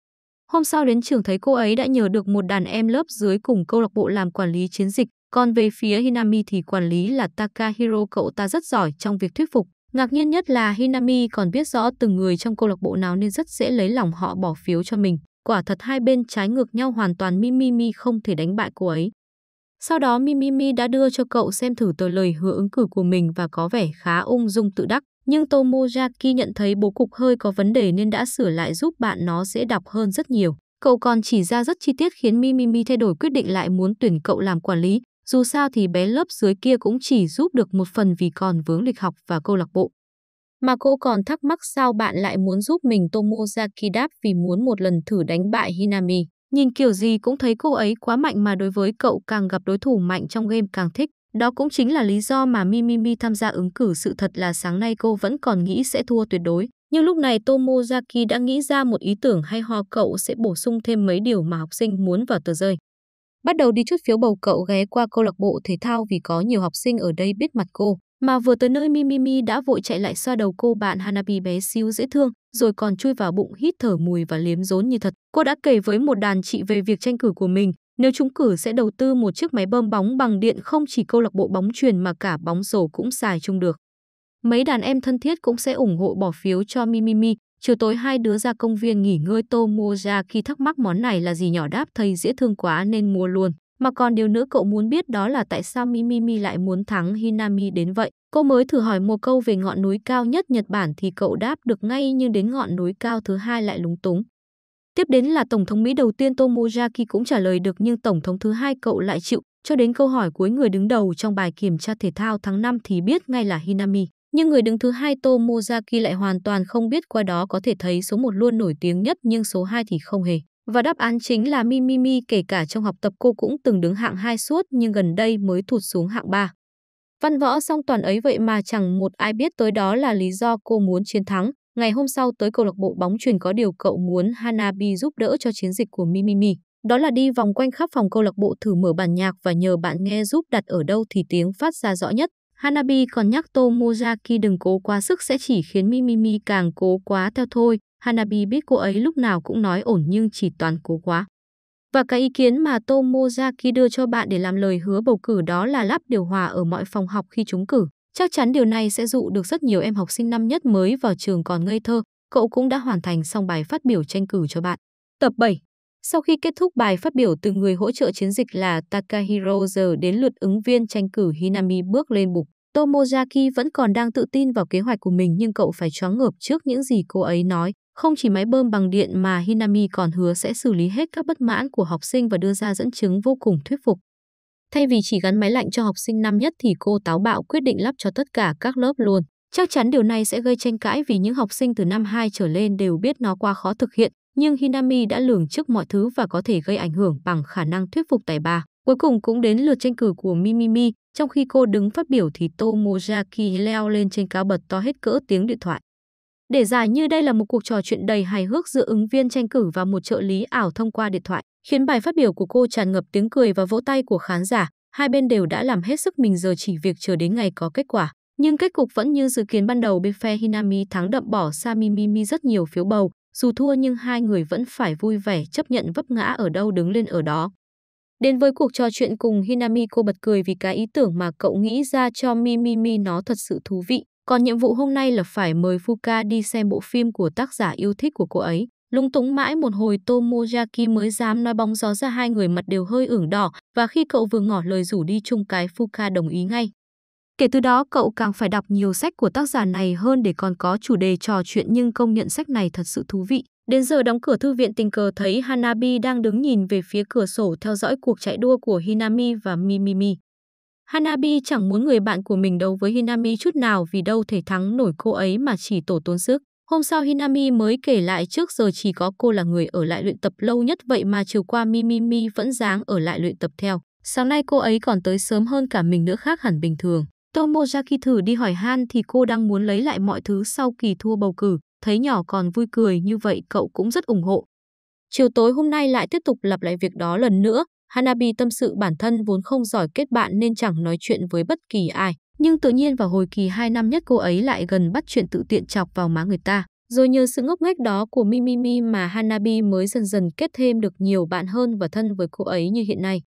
Hôm sau đến trường thấy cô ấy đã nhờ được một đàn em lớp dưới cùng câu lạc bộ làm quản lý chiến dịch, còn về phía Hinami thì quản lý là Takahiro cậu ta rất giỏi trong việc thuyết phục. Ngạc nhiên nhất là Hinami còn biết rõ từng người trong câu lạc bộ nào nên rất dễ lấy lòng họ bỏ phiếu cho mình. Quả thật hai bên trái ngược nhau hoàn toàn Mimimi không thể đánh bại cô ấy. Sau đó Mimimi đã đưa cho cậu xem thử tờ lời hứa ứng cử của mình và có vẻ khá ung dung tự đắc. Nhưng Tomojaki nhận thấy bố cục hơi có vấn đề nên đã sửa lại giúp bạn nó dễ đọc hơn rất nhiều. Cậu còn chỉ ra rất chi tiết khiến Mimimi thay đổi quyết định lại muốn tuyển cậu làm quản lý. Dù sao thì bé lớp dưới kia cũng chỉ giúp được một phần vì còn vướng lịch học và câu lạc bộ. Mà cô còn thắc mắc sao bạn lại muốn giúp mình Tomozaki đáp vì muốn một lần thử đánh bại Hinami. Nhìn kiểu gì cũng thấy cô ấy quá mạnh mà đối với cậu càng gặp đối thủ mạnh trong game càng thích. Đó cũng chính là lý do mà Mimimi tham gia ứng cử sự thật là sáng nay cô vẫn còn nghĩ sẽ thua tuyệt đối. Nhưng lúc này Tomozaki đã nghĩ ra một ý tưởng hay ho cậu sẽ bổ sung thêm mấy điều mà học sinh muốn vào tờ rơi. Bắt đầu đi chút phiếu bầu cậu ghé qua câu lạc bộ thể thao vì có nhiều học sinh ở đây biết mặt cô. Mà vừa tới nơi Mimimi đã vội chạy lại xoa đầu cô bạn Hanabi bé xíu dễ thương, rồi còn chui vào bụng hít thở mùi và liếm rốn như thật. Cô đã kể với một đàn chị về việc tranh cử của mình, nếu chúng cử sẽ đầu tư một chiếc máy bơm bóng bằng điện không chỉ câu lạc bộ bóng truyền mà cả bóng rổ cũng xài chung được. Mấy đàn em thân thiết cũng sẽ ủng hộ bỏ phiếu cho Mimimi. Chiều tối hai đứa ra công viên nghỉ ngơi Tomoya khi thắc mắc món này là gì nhỏ đáp thầy dễ thương quá nên mua luôn. Mà còn điều nữa cậu muốn biết đó là tại sao Mimimi lại muốn thắng Hinami đến vậy. Cô mới thử hỏi một câu về ngọn núi cao nhất Nhật Bản thì cậu đáp được ngay nhưng đến ngọn núi cao thứ hai lại lúng túng. Tiếp đến là Tổng thống Mỹ đầu tiên Tomoyaki cũng trả lời được nhưng Tổng thống thứ hai cậu lại chịu. Cho đến câu hỏi cuối người đứng đầu trong bài kiểm tra thể thao tháng 5 thì biết ngay là Hinami. Nhưng người đứng thứ hai Tomoyaki lại hoàn toàn không biết qua đó có thể thấy số 1 luôn nổi tiếng nhất nhưng số 2 thì không hề. Và đáp án chính là Mimimi kể cả trong học tập cô cũng từng đứng hạng 2 suốt nhưng gần đây mới thụt xuống hạng 3. Văn võ song toàn ấy vậy mà chẳng một ai biết tới đó là lý do cô muốn chiến thắng. Ngày hôm sau tới câu lạc bộ bóng truyền có điều cậu muốn Hanabi giúp đỡ cho chiến dịch của Mimimi. Đó là đi vòng quanh khắp phòng câu lạc bộ thử mở bản nhạc và nhờ bạn nghe giúp đặt ở đâu thì tiếng phát ra rõ nhất. Hanabi còn nhắc Tomozaki đừng cố quá sức sẽ chỉ khiến Mimimi càng cố quá theo thôi. Hanabi biết cô ấy lúc nào cũng nói ổn nhưng chỉ toàn cố quá. Và cái ý kiến mà Tomozaki đưa cho bạn để làm lời hứa bầu cử đó là lắp điều hòa ở mọi phòng học khi chúng cử. Chắc chắn điều này sẽ dụ được rất nhiều em học sinh năm nhất mới vào trường còn ngây thơ. Cậu cũng đã hoàn thành xong bài phát biểu tranh cử cho bạn. Tập 7 Sau khi kết thúc bài phát biểu từ người hỗ trợ chiến dịch là Takahiro giờ đến lượt ứng viên tranh cử Hinami bước lên bục. Tomozaki vẫn còn đang tự tin vào kế hoạch của mình nhưng cậu phải choáng ngợp trước những gì cô ấy nói. Không chỉ máy bơm bằng điện mà Hinami còn hứa sẽ xử lý hết các bất mãn của học sinh và đưa ra dẫn chứng vô cùng thuyết phục. Thay vì chỉ gắn máy lạnh cho học sinh năm nhất thì cô táo bạo quyết định lắp cho tất cả các lớp luôn. Chắc chắn điều này sẽ gây tranh cãi vì những học sinh từ năm 2 trở lên đều biết nó quá khó thực hiện, nhưng Hinami đã lường trước mọi thứ và có thể gây ảnh hưởng bằng khả năng thuyết phục tài ba. Cuối cùng cũng đến lượt tranh cử của Mimimi, trong khi cô đứng phát biểu thì Tomojaki leo lên trên cao bật to hết cỡ tiếng điện thoại. Để giải như đây là một cuộc trò chuyện đầy hài hước giữa ứng viên tranh cử và một trợ lý ảo thông qua điện thoại, khiến bài phát biểu của cô tràn ngập tiếng cười và vỗ tay của khán giả. Hai bên đều đã làm hết sức mình giờ chỉ việc chờ đến ngày có kết quả. Nhưng kết cục vẫn như dự kiến ban đầu bên phe Hinami thắng đậm bỏ Samimimi rất nhiều phiếu bầu. Dù thua nhưng hai người vẫn phải vui vẻ chấp nhận vấp ngã ở đâu đứng lên ở đó. Đến với cuộc trò chuyện cùng Hinami cô bật cười vì cái ý tưởng mà cậu nghĩ ra cho Mimimi nó thật sự thú vị. Còn nhiệm vụ hôm nay là phải mời Fuka đi xem bộ phim của tác giả yêu thích của cô ấy. Lúng túng mãi một hồi Tomoyaki mới dám nói bóng gió ra hai người mặt đều hơi ửng đỏ và khi cậu vừa ngỏ lời rủ đi chung cái Fuka đồng ý ngay. Kể từ đó cậu càng phải đọc nhiều sách của tác giả này hơn để còn có chủ đề trò chuyện nhưng công nhận sách này thật sự thú vị. Đến giờ đóng cửa thư viện tình cờ thấy Hanabi đang đứng nhìn về phía cửa sổ theo dõi cuộc chạy đua của Hinami và Mimimi. Hanabi chẳng muốn người bạn của mình đấu với Hinami chút nào vì đâu thể thắng nổi cô ấy mà chỉ tổ tốn sức. Hôm sau Hinami mới kể lại trước giờ chỉ có cô là người ở lại luyện tập lâu nhất vậy mà chiều qua Mimimi vẫn dáng ở lại luyện tập theo. Sáng nay cô ấy còn tới sớm hơn cả mình nữa khác hẳn bình thường. Tomojaki thử đi hỏi Han thì cô đang muốn lấy lại mọi thứ sau kỳ thua bầu cử. Thấy nhỏ còn vui cười như vậy cậu cũng rất ủng hộ. Chiều tối hôm nay lại tiếp tục lặp lại việc đó lần nữa. Hanabi tâm sự bản thân vốn không giỏi kết bạn nên chẳng nói chuyện với bất kỳ ai. Nhưng tự nhiên vào hồi kỳ 2 năm nhất cô ấy lại gần bắt chuyện tự tiện chọc vào má người ta. Rồi nhờ sự ngốc nghếch đó của Mimimi mà Hanabi mới dần dần kết thêm được nhiều bạn hơn và thân với cô ấy như hiện nay.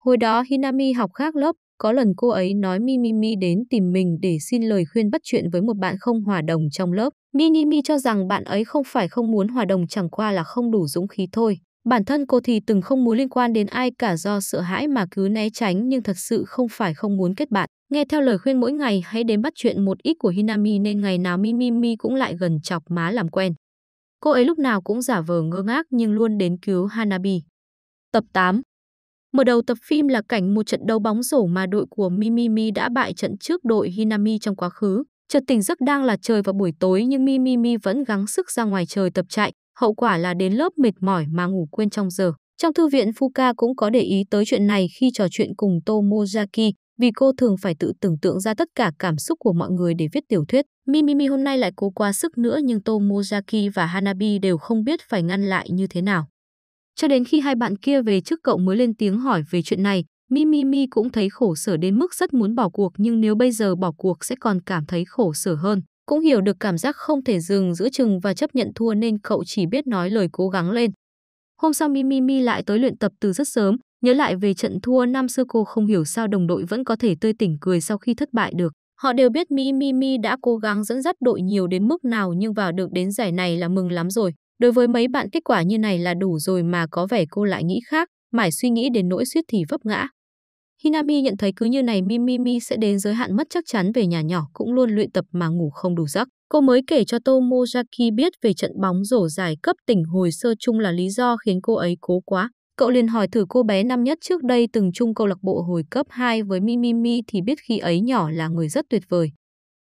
Hồi đó Hinami học khác lớp, có lần cô ấy nói Mimimi đến tìm mình để xin lời khuyên bắt chuyện với một bạn không hòa đồng trong lớp. Mimimi cho rằng bạn ấy không phải không muốn hòa đồng chẳng qua là không đủ dũng khí thôi. Bản thân cô thì từng không muốn liên quan đến ai cả do sợ hãi mà cứ né tránh nhưng thật sự không phải không muốn kết bạn. Nghe theo lời khuyên mỗi ngày hãy đến bắt chuyện một ít của Hinami nên ngày nào Mimimi cũng lại gần chọc má làm quen. Cô ấy lúc nào cũng giả vờ ngơ ngác nhưng luôn đến cứu Hanabi. Tập 8 Mở đầu tập phim là cảnh một trận đấu bóng rổ mà đội của Mimimi đã bại trận trước đội Hinami trong quá khứ. Chợt tỉnh giấc đang là trời vào buổi tối nhưng Mimimi vẫn gắng sức ra ngoài trời tập chạy, Hậu quả là đến lớp mệt mỏi mà ngủ quên trong giờ. Trong thư viện Fuka cũng có để ý tới chuyện này khi trò chuyện cùng Tomozaki, vì cô thường phải tự tưởng tượng ra tất cả cảm xúc của mọi người để viết tiểu thuyết. Mimimi hôm nay lại cố qua sức nữa nhưng Tomozaki và Hanabi đều không biết phải ngăn lại như thế nào. Cho đến khi hai bạn kia về trước cậu mới lên tiếng hỏi về chuyện này, Mimimi cũng thấy khổ sở đến mức rất muốn bỏ cuộc nhưng nếu bây giờ bỏ cuộc sẽ còn cảm thấy khổ sở hơn. Cũng hiểu được cảm giác không thể dừng giữa chừng và chấp nhận thua nên cậu chỉ biết nói lời cố gắng lên. Hôm sau Mimi Mi lại tới luyện tập từ rất sớm, nhớ lại về trận thua năm xưa cô không hiểu sao đồng đội vẫn có thể tươi tỉnh cười sau khi thất bại được. Họ đều biết Mimi Mi đã cố gắng dẫn dắt đội nhiều đến mức nào nhưng vào được đến giải này là mừng lắm rồi. Đối với mấy bạn kết quả như này là đủ rồi mà có vẻ cô lại nghĩ khác, mải suy nghĩ đến nỗi suýt thì vấp ngã. Hinami nhận thấy cứ như này Mimimi sẽ đến giới hạn mất chắc chắn về nhà nhỏ cũng luôn luyện tập mà ngủ không đủ giấc. Cô mới kể cho Tomozaki biết về trận bóng rổ giải cấp tỉnh hồi sơ chung là lý do khiến cô ấy cố quá. Cậu liền hỏi thử cô bé năm nhất trước đây từng chung câu lạc bộ hồi cấp 2 với Mimimi thì biết khi ấy nhỏ là người rất tuyệt vời.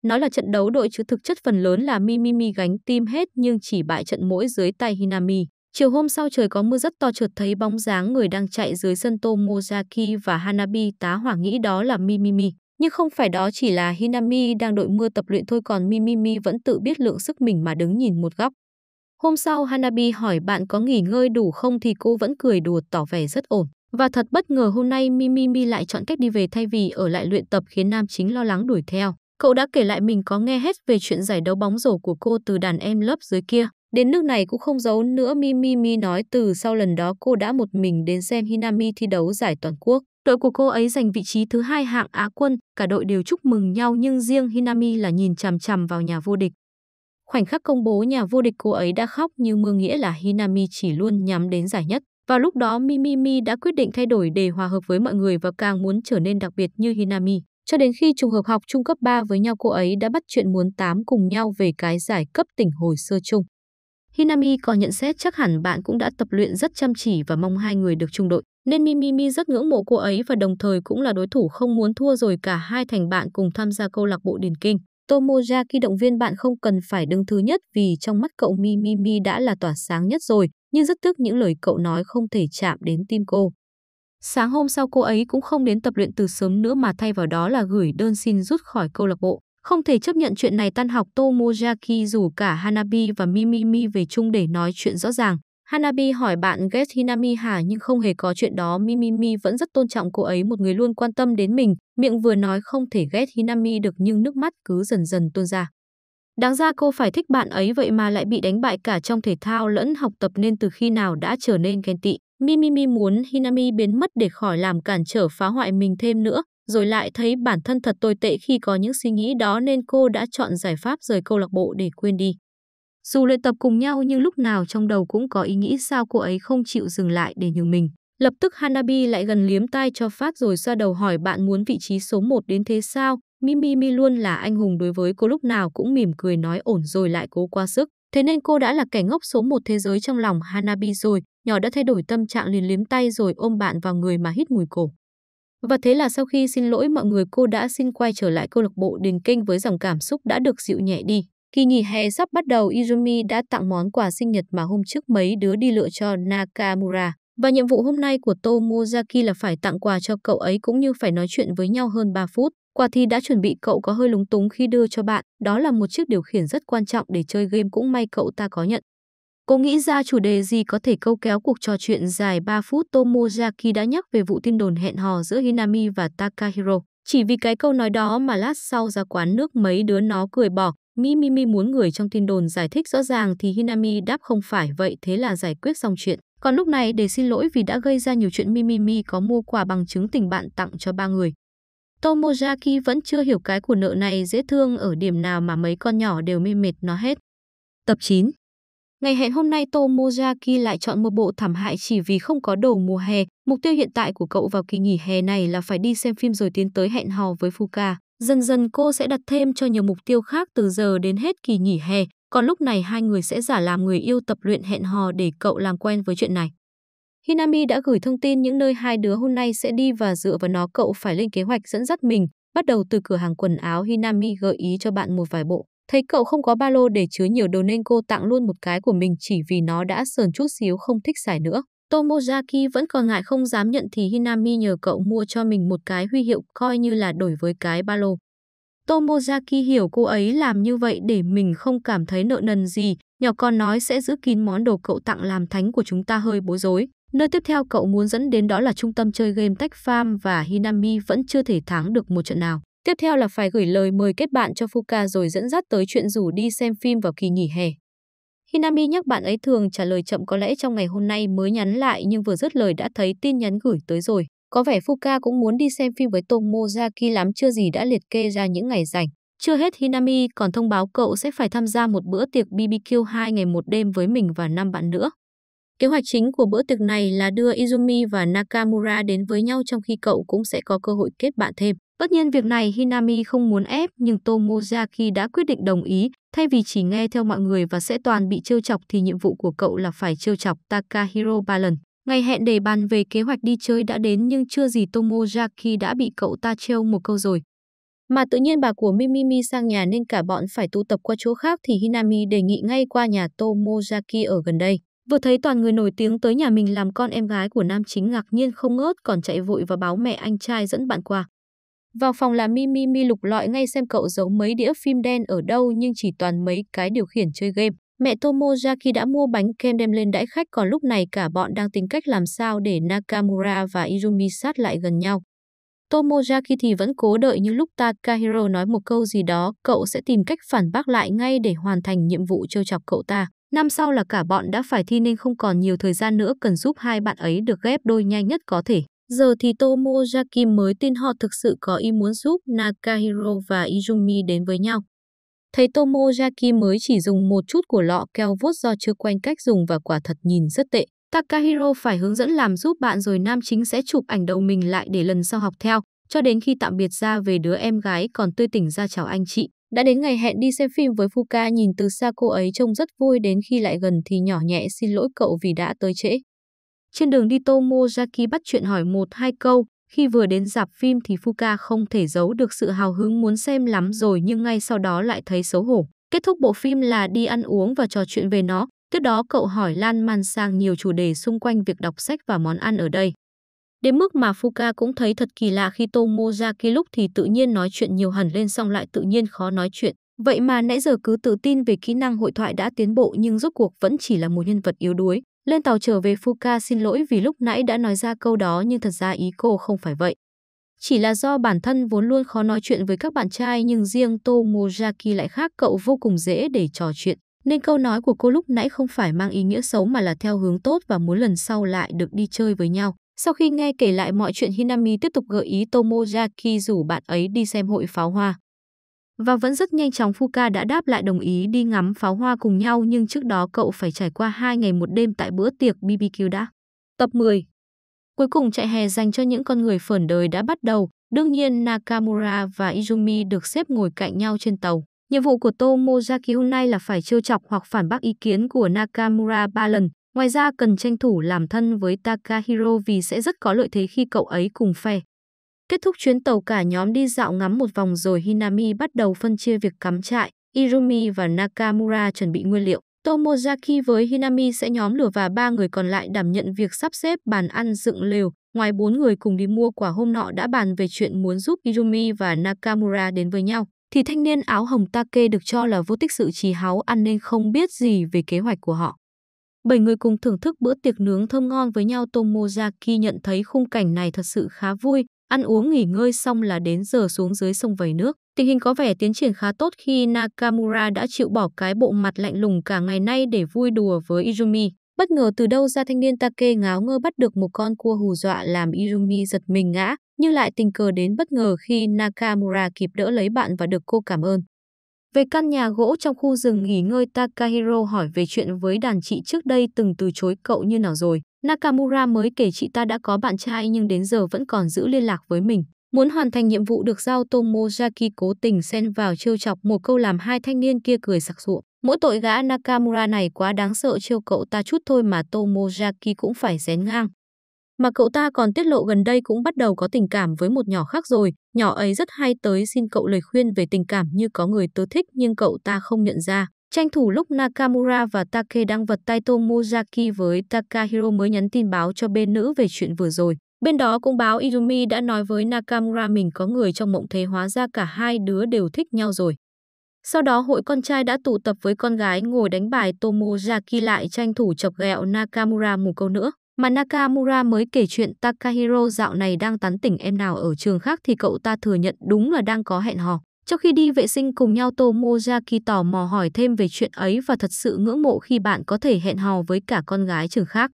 Nói là trận đấu đội chứ thực chất phần lớn là Mimimi gánh tim hết nhưng chỉ bại trận mỗi dưới tay Hinami. Chiều hôm sau trời có mưa rất to chợt thấy bóng dáng người đang chạy dưới sân Tomozaki và Hanabi tá hỏa nghĩ đó là Mimimi. Nhưng không phải đó chỉ là Hinami đang đội mưa tập luyện thôi còn Mimimi vẫn tự biết lượng sức mình mà đứng nhìn một góc. Hôm sau Hanabi hỏi bạn có nghỉ ngơi đủ không thì cô vẫn cười đùa tỏ vẻ rất ổn. Và thật bất ngờ hôm nay Mimimi lại chọn cách đi về thay vì ở lại luyện tập khiến nam chính lo lắng đuổi theo. Cậu đã kể lại mình có nghe hết về chuyện giải đấu bóng rổ của cô từ đàn em lớp dưới kia Đến nước này cũng không giấu nữa Mimi Mi nói từ sau lần đó cô đã một mình đến xem Hinami thi đấu giải toàn quốc. Đội của cô ấy giành vị trí thứ hai hạng Á quân, cả đội đều chúc mừng nhau nhưng riêng Hinami là nhìn chằm chằm vào nhà vô địch. Khoảnh khắc công bố nhà vô địch cô ấy đã khóc như mưa nghĩa là Hinami chỉ luôn nhắm đến giải nhất. Vào lúc đó Mimi Mimimi đã quyết định thay đổi để hòa hợp với mọi người và càng muốn trở nên đặc biệt như Hinami. Cho đến khi trùng hợp học trung cấp 3 với nhau cô ấy đã bắt chuyện muốn tám cùng nhau về cái giải cấp tỉnh hồi sơ chung. Hinami còn nhận xét chắc hẳn bạn cũng đã tập luyện rất chăm chỉ và mong hai người được chung đội, nên Mimimi rất ngưỡng mộ cô ấy và đồng thời cũng là đối thủ không muốn thua rồi cả hai thành bạn cùng tham gia câu lạc bộ điền kinh. Tomoyaki động viên bạn không cần phải đứng thứ nhất vì trong mắt cậu Mimimi đã là tỏa sáng nhất rồi, nhưng rất tiếc những lời cậu nói không thể chạm đến tim cô. Sáng hôm sau cô ấy cũng không đến tập luyện từ sớm nữa mà thay vào đó là gửi đơn xin rút khỏi câu lạc bộ. Không thể chấp nhận chuyện này tan học Tomoyaki rủ cả Hanabi và Mimimi về chung để nói chuyện rõ ràng. Hanabi hỏi bạn ghét Hinami hả nhưng không hề có chuyện đó Mimimi vẫn rất tôn trọng cô ấy một người luôn quan tâm đến mình. Miệng vừa nói không thể ghét Hinami được nhưng nước mắt cứ dần dần tuôn ra. Đáng ra cô phải thích bạn ấy vậy mà lại bị đánh bại cả trong thể thao lẫn học tập nên từ khi nào đã trở nên ghen tị. Mimimi muốn Hinami biến mất để khỏi làm cản trở phá hoại mình thêm nữa rồi lại thấy bản thân thật tồi tệ khi có những suy nghĩ đó nên cô đã chọn giải pháp rời câu lạc bộ để quên đi. Dù luyện tập cùng nhau nhưng lúc nào trong đầu cũng có ý nghĩ sao cô ấy không chịu dừng lại để nhường mình. Lập tức Hanabi lại gần liếm tai cho phát rồi xoa đầu hỏi bạn muốn vị trí số 1 đến thế sao? Mimi Mi luôn là anh hùng đối với cô lúc nào cũng mỉm cười nói ổn rồi lại cố quá sức. Thế nên cô đã là kẻ ngốc số một thế giới trong lòng Hanabi rồi. Nhỏ đã thay đổi tâm trạng liền liếm tay rồi ôm bạn vào người mà hít mùi cổ. Và thế là sau khi xin lỗi mọi người cô đã xin quay trở lại câu lạc bộ đình Kinh với dòng cảm xúc đã được dịu nhẹ đi. Kỳ nghỉ hè sắp bắt đầu, Izumi đã tặng món quà sinh nhật mà hôm trước mấy đứa đi lựa cho Nakamura. Và nhiệm vụ hôm nay của Tomozaki là phải tặng quà cho cậu ấy cũng như phải nói chuyện với nhau hơn 3 phút. Quà thì đã chuẩn bị cậu có hơi lúng túng khi đưa cho bạn, đó là một chiếc điều khiển rất quan trọng để chơi game cũng may cậu ta có nhận. Cô nghĩ ra chủ đề gì có thể câu kéo cuộc trò chuyện dài 3 phút Tomozaki đã nhắc về vụ tin đồn hẹn hò giữa Hinami và Takahiro. Chỉ vì cái câu nói đó mà lát sau ra quán nước mấy đứa nó cười bỏ. Mimimi mi, mi muốn người trong tin đồn giải thích rõ ràng thì Hinami đáp không phải vậy thế là giải quyết xong chuyện. Còn lúc này để xin lỗi vì đã gây ra nhiều chuyện Mimimi có mua quà bằng chứng tình bạn tặng cho ba người. Tomojaki vẫn chưa hiểu cái của nợ này dễ thương ở điểm nào mà mấy con nhỏ đều mê mệt nó hết. Tập 9 Ngày hẹn hôm nay Tomozaki lại chọn một bộ thảm hại chỉ vì không có đồ mùa hè. Mục tiêu hiện tại của cậu vào kỳ nghỉ hè này là phải đi xem phim rồi tiến tới hẹn hò với Fuka. Dần dần cô sẽ đặt thêm cho nhiều mục tiêu khác từ giờ đến hết kỳ nghỉ hè. Còn lúc này hai người sẽ giả làm người yêu tập luyện hẹn hò để cậu làm quen với chuyện này. Hinami đã gửi thông tin những nơi hai đứa hôm nay sẽ đi và dựa vào nó cậu phải lên kế hoạch dẫn dắt mình, bắt đầu từ cửa hàng quần áo Hinami gợi ý cho bạn một vài bộ. Thấy cậu không có ba lô để chứa nhiều đồ nên cô tặng luôn một cái của mình chỉ vì nó đã sờn chút xíu không thích xài nữa. Tomozaki vẫn còn ngại không dám nhận thì Hinami nhờ cậu mua cho mình một cái huy hiệu coi như là đổi với cái ba lô. Tomozaki hiểu cô ấy làm như vậy để mình không cảm thấy nợ nần gì, nhỏ con nói sẽ giữ kín món đồ cậu tặng làm thánh của chúng ta hơi bối rối. Nơi tiếp theo cậu muốn dẫn đến đó là trung tâm chơi game Tech Farm và Hinami vẫn chưa thể thắng được một trận nào. Tiếp theo là phải gửi lời mời kết bạn cho Fuka rồi dẫn dắt tới chuyện rủ đi xem phim vào kỳ nghỉ hè. Hinami nhắc bạn ấy thường trả lời chậm có lẽ trong ngày hôm nay mới nhắn lại nhưng vừa dứt lời đã thấy tin nhắn gửi tới rồi. Có vẻ Fuka cũng muốn đi xem phim với Tomozaki lắm chưa gì đã liệt kê ra những ngày rảnh. Chưa hết Hinami còn thông báo cậu sẽ phải tham gia một bữa tiệc BBQ 2 ngày một đêm với mình và năm bạn nữa. Kế hoạch chính của bữa tiệc này là đưa Izumi và Nakamura đến với nhau trong khi cậu cũng sẽ có cơ hội kết bạn thêm. Tất nhiên việc này Hinami không muốn ép nhưng Tomozaki đã quyết định đồng ý, thay vì chỉ nghe theo mọi người và sẽ toàn bị trêu chọc thì nhiệm vụ của cậu là phải trêu chọc Takahiro ba lần. Ngày hẹn để bàn về kế hoạch đi chơi đã đến nhưng chưa gì Tomozaki đã bị cậu ta trêu một câu rồi. Mà tự nhiên bà của Mimimi sang nhà nên cả bọn phải tụ tập qua chỗ khác thì Hinami đề nghị ngay qua nhà Tomozaki ở gần đây. Vừa thấy toàn người nổi tiếng tới nhà mình làm con em gái của nam chính ngạc nhiên không ngớt còn chạy vội và báo mẹ anh trai dẫn bạn qua. Vào phòng là Mimi Mi lục lọi ngay xem cậu giấu mấy đĩa phim đen ở đâu nhưng chỉ toàn mấy cái điều khiển chơi game. Mẹ tomojaki đã mua bánh kem đem lên đãi khách còn lúc này cả bọn đang tính cách làm sao để Nakamura và Izumi sát lại gần nhau. tomojaki thì vẫn cố đợi như lúc Takahiro nói một câu gì đó, cậu sẽ tìm cách phản bác lại ngay để hoàn thành nhiệm vụ trêu chọc cậu ta. Năm sau là cả bọn đã phải thi nên không còn nhiều thời gian nữa cần giúp hai bạn ấy được ghép đôi nhanh nhất có thể. Giờ thì Tomojaki mới tin họ thực sự có ý muốn giúp Nakahiro và Izumi đến với nhau. Thấy Tomojaki mới chỉ dùng một chút của lọ keo vuốt do chưa quen cách dùng và quả thật nhìn rất tệ. Takahiro phải hướng dẫn làm giúp bạn rồi nam chính sẽ chụp ảnh đầu mình lại để lần sau học theo, cho đến khi tạm biệt ra về đứa em gái còn tươi tỉnh ra chào anh chị. Đã đến ngày hẹn đi xem phim với Fuka nhìn từ xa cô ấy trông rất vui đến khi lại gần thì nhỏ nhẹ xin lỗi cậu vì đã tới trễ. Trên đường đi Tomozaki bắt chuyện hỏi một hai câu, khi vừa đến dạp phim thì Fuka không thể giấu được sự hào hứng muốn xem lắm rồi nhưng ngay sau đó lại thấy xấu hổ. Kết thúc bộ phim là đi ăn uống và trò chuyện về nó. Tiếp đó cậu hỏi Lan Man sang nhiều chủ đề xung quanh việc đọc sách và món ăn ở đây. Đến mức mà Fuka cũng thấy thật kỳ lạ khi Tomozaki lúc thì tự nhiên nói chuyện nhiều hẳn lên xong lại tự nhiên khó nói chuyện. Vậy mà nãy giờ cứ tự tin về kỹ năng hội thoại đã tiến bộ nhưng rốt cuộc vẫn chỉ là một nhân vật yếu đuối. Lên tàu trở về Fuka xin lỗi vì lúc nãy đã nói ra câu đó nhưng thật ra ý cô không phải vậy. Chỉ là do bản thân vốn luôn khó nói chuyện với các bạn trai nhưng riêng Tomozaki lại khác cậu vô cùng dễ để trò chuyện. Nên câu nói của cô lúc nãy không phải mang ý nghĩa xấu mà là theo hướng tốt và muốn lần sau lại được đi chơi với nhau. Sau khi nghe kể lại mọi chuyện Hinami tiếp tục gợi ý Tomoyaki rủ bạn ấy đi xem hội pháo hoa. Và vẫn rất nhanh chóng Fuka đã đáp lại đồng ý đi ngắm pháo hoa cùng nhau nhưng trước đó cậu phải trải qua 2 ngày một đêm tại bữa tiệc BBQ đã. Tập 10 Cuối cùng chạy hè dành cho những con người phởn đời đã bắt đầu, đương nhiên Nakamura và Izumi được xếp ngồi cạnh nhau trên tàu. Nhiệm vụ của Tomozaki hôm nay là phải trêu chọc hoặc phản bác ý kiến của Nakamura 3 lần, Ngoài ra cần tranh thủ làm thân với Takahiro vì sẽ rất có lợi thế khi cậu ấy cùng phe. Kết thúc chuyến tàu cả nhóm đi dạo ngắm một vòng rồi Hinami bắt đầu phân chia việc cắm trại, Irumi và Nakamura chuẩn bị nguyên liệu. Tomozaki với Hinami sẽ nhóm lửa và ba người còn lại đảm nhận việc sắp xếp bàn ăn dựng lều. Ngoài bốn người cùng đi mua quả hôm nọ đã bàn về chuyện muốn giúp Irumi và Nakamura đến với nhau, thì thanh niên áo hồng Take được cho là vô tích sự trì háo ăn nên không biết gì về kế hoạch của họ. Bảy người cùng thưởng thức bữa tiệc nướng thơm ngon với nhau Tomozaki nhận thấy khung cảnh này thật sự khá vui, ăn uống nghỉ ngơi xong là đến giờ xuống dưới sông vầy nước. Tình hình có vẻ tiến triển khá tốt khi Nakamura đã chịu bỏ cái bộ mặt lạnh lùng cả ngày nay để vui đùa với Izumi. Bất ngờ từ đâu ra thanh niên Take ngáo ngơ bắt được một con cua hù dọa làm Izumi giật mình ngã, nhưng lại tình cờ đến bất ngờ khi Nakamura kịp đỡ lấy bạn và được cô cảm ơn. Về căn nhà gỗ trong khu rừng nghỉ ngơi Takahiro hỏi về chuyện với đàn chị trước đây từng từ chối cậu như nào rồi. Nakamura mới kể chị ta đã có bạn trai nhưng đến giờ vẫn còn giữ liên lạc với mình. Muốn hoàn thành nhiệm vụ được giao Tomozaki cố tình xen vào trêu chọc một câu làm hai thanh niên kia cười sặc sụa. Mỗi tội gã Nakamura này quá đáng sợ trêu cậu ta chút thôi mà Tomozaki cũng phải rén ngang. Mà cậu ta còn tiết lộ gần đây cũng bắt đầu có tình cảm với một nhỏ khác rồi, nhỏ ấy rất hay tới xin cậu lời khuyên về tình cảm như có người tớ thích nhưng cậu ta không nhận ra. Tranh thủ lúc Nakamura và Take đang vật tay Tomozaki với Takahiro mới nhắn tin báo cho bên nữ về chuyện vừa rồi. Bên đó cũng báo Izumi đã nói với Nakamura mình có người trong mộng thế hóa ra cả hai đứa đều thích nhau rồi. Sau đó hội con trai đã tụ tập với con gái ngồi đánh bài Tomozaki lại tranh thủ chọc ghẹo Nakamura một câu nữa. Mà Nakamura mới kể chuyện Takahiro dạo này đang tán tỉnh em nào ở trường khác thì cậu ta thừa nhận đúng là đang có hẹn hò. Trong khi đi vệ sinh cùng nhau Tomozaki tò mò hỏi thêm về chuyện ấy và thật sự ngưỡng mộ khi bạn có thể hẹn hò với cả con gái trường khác.